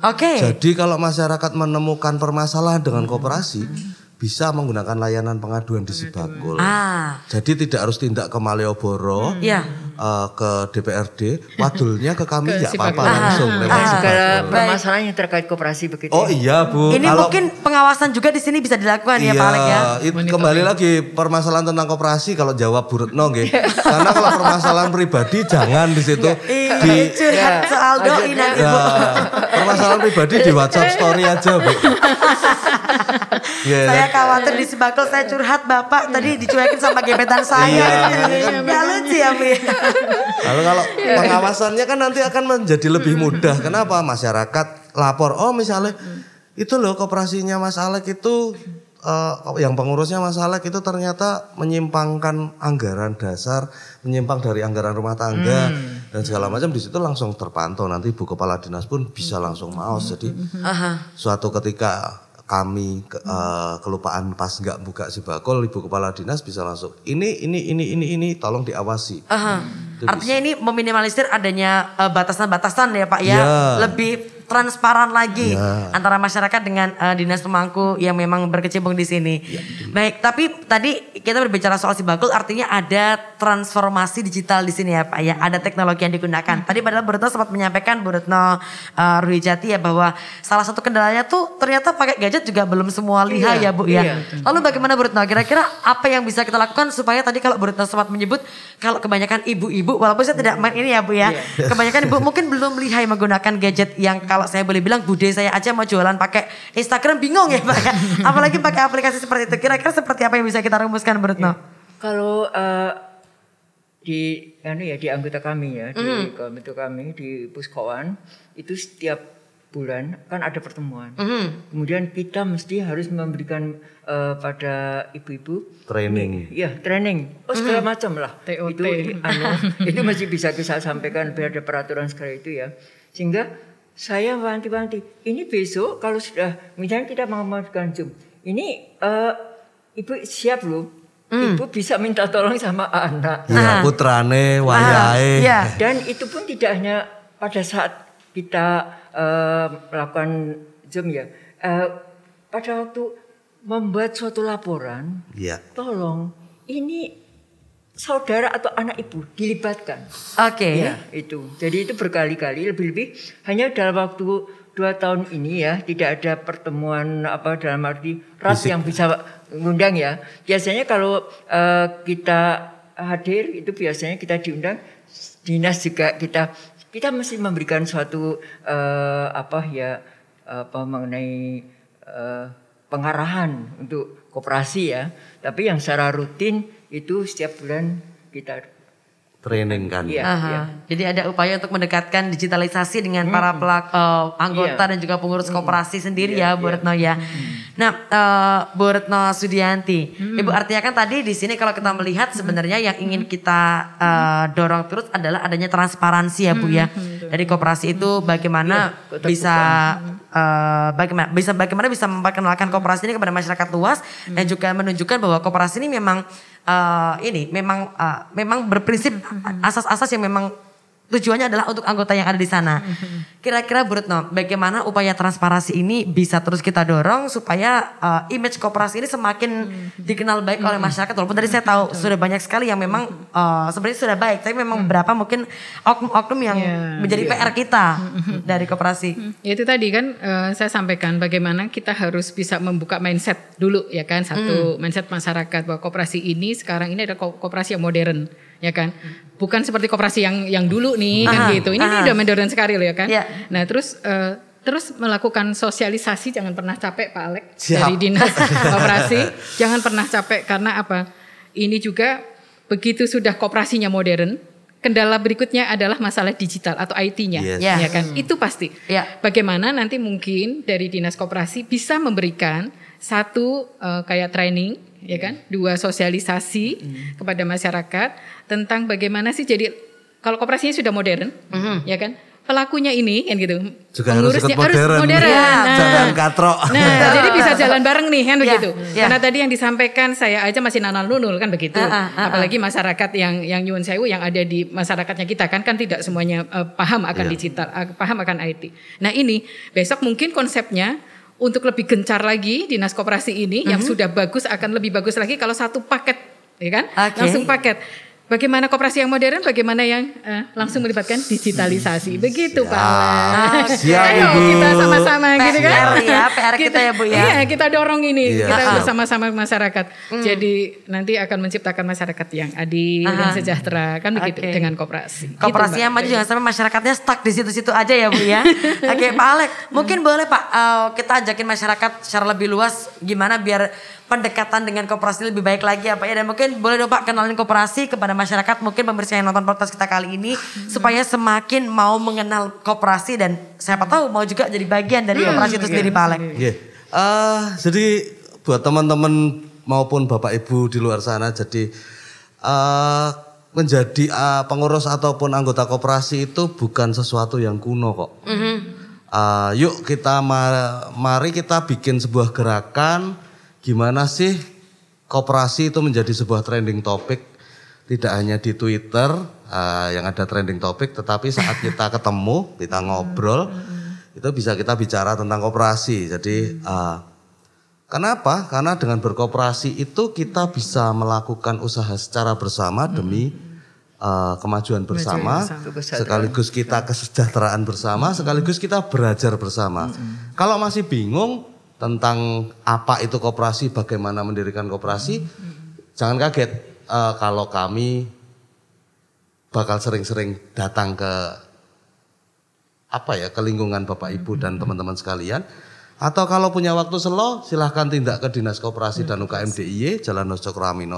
Oke. Okay. Jadi kalau masyarakat menemukan permasalahan dengan koperasi hmm. bisa menggunakan layanan pengaduan di Sibakul. Ah. Jadi tidak harus tindak ke Malioboro. Hmm. Ya. Yeah uh, ke DPRD, wadulnya ke kami ya apa-apa langsung. Ah, lewat ah, permasalahan yang terkait koperasi begitu. Oh ya? iya Bu. Ini Kalau, mungkin pengawasan juga di sini bisa dilakukan iya, ya Pak Alek ya. Iya, It, kembali lagi permasalahan tentang koperasi kalau jawab Bu Retno nggih. Iya. Karena kalau permasalahan pribadi jangan di situ. Iya. di curhat soal doi nanti nah, Permasalahan pribadi di WhatsApp story aja Bu. yeah. Saya ya. khawatir di sebakul saya curhat Bapak tadi dicuekin sama gebetan saya. Iya, ya lucu ya Bu. Ya? Lalu kalau pengawasannya kan nanti akan menjadi lebih mudah. Kenapa? Masyarakat lapor, oh misalnya itu loh kooperasinya Mas Alek itu uh, yang pengurusnya Mas Alek itu ternyata menyimpangkan anggaran dasar, menyimpang dari anggaran rumah tangga hmm. dan segala macam di situ langsung terpantau. Nanti Bu Kepala Dinas pun bisa langsung maos. Jadi suatu ketika kami ke, uh, kelupaan pas nggak buka si bakul ibu kepala dinas bisa langsung ini ini ini ini ini tolong diawasi. Uh-huh. Artinya bisa. ini meminimalisir adanya batasan eh, batasan-batasan ya Pak ya. Yeah. Lebih transparan lagi yeah. antara masyarakat dengan uh, dinas pemangku yang memang berkecimpung di sini. Yeah. Iya, Baik, tapi tadi kita berbicara soal si bakul artinya ada transformasi digital di sini ya Pak ya. Ada teknologi yang digunakan. Hmm. Tadi padahal Bu Retno sempat menyampaikan Bu Retno uh, ya bahwa salah satu kendalanya tuh ternyata pakai gadget juga belum semua lihat iya, ya Bu ya. iya. Lalu bagaimana Bu Retno? Kira-kira apa yang bisa kita lakukan supaya tadi kalau Bu Retno sempat menyebut kalau kebanyakan ibu-ibu walaupun saya tidak main ini ya Bu ya. Iya. Kebanyakan ibu mungkin belum lihai menggunakan gadget yang kalau saya boleh bilang bude saya aja mau jualan pakai Instagram bingung ya Pak ya. Apalagi pakai aplikasi seperti itu. Kira-kira seperti apa yang bisa bisa ya, kita rumuskan Bruno? Ya. Kalau uh, di anu ya di anggota kami ya mm. di anggota mm-hmm. kami di Puskawan itu setiap bulan kan ada pertemuan. Mm Kemudian kita mesti harus memberikan uh, pada ibu-ibu training. Iya, training. Oh segala mm macam lah. TOT. Itu anu, itu masih bisa kita sampaikan biar ada peraturan sekarang itu ya. Sehingga saya wanti-wanti, ini besok kalau sudah misalnya kita mengamankan Zoom, ini uh, ibu siap loh Hmm. Ibu bisa minta tolong sama anak. Ya, ah. putrane, ah. wayahe. ya. Dan itu pun tidak hanya pada saat kita uh, melakukan zoom ya. Uh, pada waktu membuat suatu laporan, ya. tolong ini saudara atau anak ibu dilibatkan. Oke. Okay. Ya, itu. Jadi itu berkali-kali lebih-lebih hanya dalam waktu dua tahun ini ya tidak ada pertemuan apa dalam arti ras Fisik. yang bisa mengundang ya. Biasanya kalau uh, kita hadir itu biasanya kita diundang dinas juga kita kita mesti memberikan suatu uh, apa ya apa mengenai uh, pengarahan untuk kooperasi ya. Tapi yang secara rutin itu setiap bulan kita training kan. Iya, iya. Jadi ada upaya untuk mendekatkan digitalisasi dengan mm. para hmm. pelaku uh, oh, eh, iya. anggota yeah. dan juga pengurus hmm. koperasi sendiri yeah, ya Bu Retno iya. Retno ya. Mm. Nah, uh, Bu Retno Sudianti, mm. Ibu artinya kan tadi di sini kalau kita melihat sebenarnya yang ingin hmm. kita uh, dorong terus adalah adanya transparansi ya Bu ya. Iya. dari koperasi itu hmm. bagaimana ya, bisa uh, bagaimana bisa bagaimana bisa memperkenalkan koperasi ini kepada masyarakat luas hmm. dan juga menunjukkan bahwa koperasi ini memang uh, ini memang uh, memang berprinsip hmm. asas-asas yang memang tujuannya adalah untuk anggota yang ada di sana. Mm-hmm. Kira-kira Bu Retno, bagaimana upaya transparansi ini bisa terus kita dorong supaya uh, image koperasi ini semakin mm-hmm. dikenal baik oleh mm-hmm. masyarakat. Walaupun tadi saya tahu sudah banyak sekali yang memang uh, sebenarnya sudah baik, tapi memang beberapa mungkin oknum-oknum yang yeah, menjadi yeah. PR kita dari koperasi. Ya, itu tadi kan uh, saya sampaikan bagaimana kita harus bisa membuka mindset dulu ya kan satu mm. mindset masyarakat bahwa koperasi ini sekarang ini adalah koperasi yang modern ya kan. Mm bukan seperti koperasi yang yang dulu nih aha, kan gitu. Ini, ini udah modern sekali loh ya kan. Yeah. Nah, terus uh, terus melakukan sosialisasi jangan pernah capek Pak Alek Siap. dari dinas koperasi. jangan pernah capek karena apa? Ini juga begitu sudah koperasinya modern, kendala berikutnya adalah masalah digital atau IT-nya, yes. ya kan? Hmm. Itu pasti. Yeah. Bagaimana nanti mungkin dari dinas koperasi bisa memberikan satu uh, kayak training ya kan? Dua sosialisasi hmm. kepada masyarakat tentang bagaimana sih jadi kalau koperasinya sudah modern, hmm. ya kan? Pelakunya ini kan gitu. Juga harus modern. Harus modern. Ya. Nah, jangan katrok. Nah, iya. jadi bisa jalan bareng nih kan ya, Ya. Karena tadi yang disampaikan saya aja masih nanal nunul kan begitu. Uh, uh, uh, Apalagi masyarakat yang yang nyuwun sewu yang ada di masyarakatnya kita kan kan tidak semuanya uh, paham akan yeah. digital, uh, paham akan IT. Nah, ini besok mungkin konsepnya untuk lebih gencar lagi dinas koperasi ini mm -hmm. yang mhm. sudah bagus akan lebih bagus lagi kalau satu paket, ya kan? Okay. Langsung paket. Bagaimana koperasi yang modern, bagaimana yang uh, langsung melibatkan digitalisasi. Begitu Pak Ayo Ibu. kita sama-sama gitu kan. PR ya, PR kita, kita ya Bu ya. Iya, kita dorong ini. Iya. Kita bersama-sama masyarakat. Hmm. Jadi nanti akan menciptakan masyarakat yang adil, Aha. yang sejahtera. Kan begitu okay. dengan koperasi. Koperasinya gitu, maju jangan sampai masyarakatnya stuck di situ-situ aja ya Bu ya. Oke okay, Pak Alek, mm. mungkin hmm. boleh Pak uh, kita ajakin masyarakat secara lebih luas gimana biar pendekatan dengan koperasi lebih baik lagi apa ya, ya dan mungkin boleh dong Pak kenalin koperasi kepada masyarakat mungkin pemirsa yang nonton podcast kita kali ini hmm. supaya semakin mau mengenal koperasi dan siapa tahu mau juga jadi bagian dari hmm. koperasi itu iya. sendiri Pak Alek. Yeah. Iya. Uh, jadi buat teman-teman maupun Bapak Ibu di luar sana jadi uh, menjadi uh, pengurus ataupun anggota koperasi itu bukan sesuatu yang kuno kok. Mm -hmm. uh, yuk kita ma mari kita bikin sebuah gerakan gimana sih koperasi itu menjadi sebuah trending topic tidak hanya di Twitter uh, yang ada trending topic tetapi saat kita ketemu kita ngobrol mm, mm, mm. itu bisa kita bicara tentang koperasi jadi uh, kenapa karena dengan berkooperasi itu kita bisa melakukan usaha secara bersama demi uh, kemajuan bersama, sekaligus kita kesejahteraan bersama, sekaligus kita belajar bersama. Kalau masih bingung, tentang apa itu koperasi, bagaimana mendirikan koperasi, hmm. jangan kaget uh, kalau kami bakal sering-sering datang ke apa ya ke lingkungan Bapak Ibu dan teman-teman sekalian. Atau kalau punya waktu selo, silahkan tindak ke Dinas Koperasi dan UKM DIY Jalan Nojokrami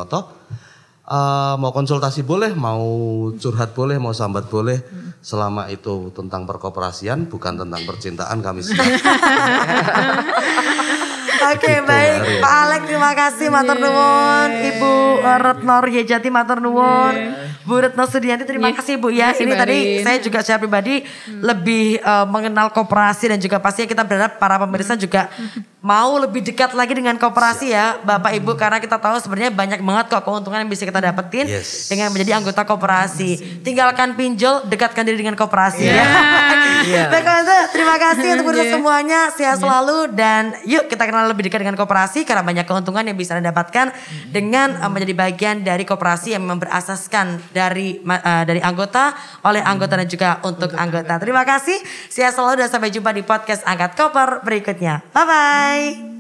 uh, mau konsultasi boleh, mau curhat boleh, mau sambat boleh. Selama itu tentang perkoperasian, bukan tentang percintaan kami siap. Oke okay, gitu, baik hari. Pak Alek terima kasih matur nuwun iya. Ibu Retno Jati matur nuwun iya. Bu Retno Sudianti terima Ye. Iya. kasih Bu ya kasih, ini tadi tadi saya juga secara pribadi hmm. lebih uh, mengenal kooperasi dan juga pastinya kita berharap para pemirsa juga mau lebih dekat lagi dengan kooperasi ya Bapak Ibu hmm. karena kita tahu sebenarnya banyak banget kok keuntungan yang bisa kita dapetin yes. dengan menjadi anggota Yes. Tinggalkan pinjol, dekatkan diri dengan kooperasi yeah. ya. yeah. Baik Tante, terima kasih untuk yeah. semuanya. Sehat yeah. selalu dan yuk kita kenal lebih dekat dengan kooperasi karena banyak keuntungan yang bisa Anda dapatkan dengan mm-hmm. menjadi bagian dari kooperasi yang memang berasaskan dari uh, dari anggota oleh anggota dan juga hmm. untuk, untuk anggota. Terima kasih. Sehat selalu dan sampai jumpa di podcast Angkat Koper berikutnya. Bye bye. Bye.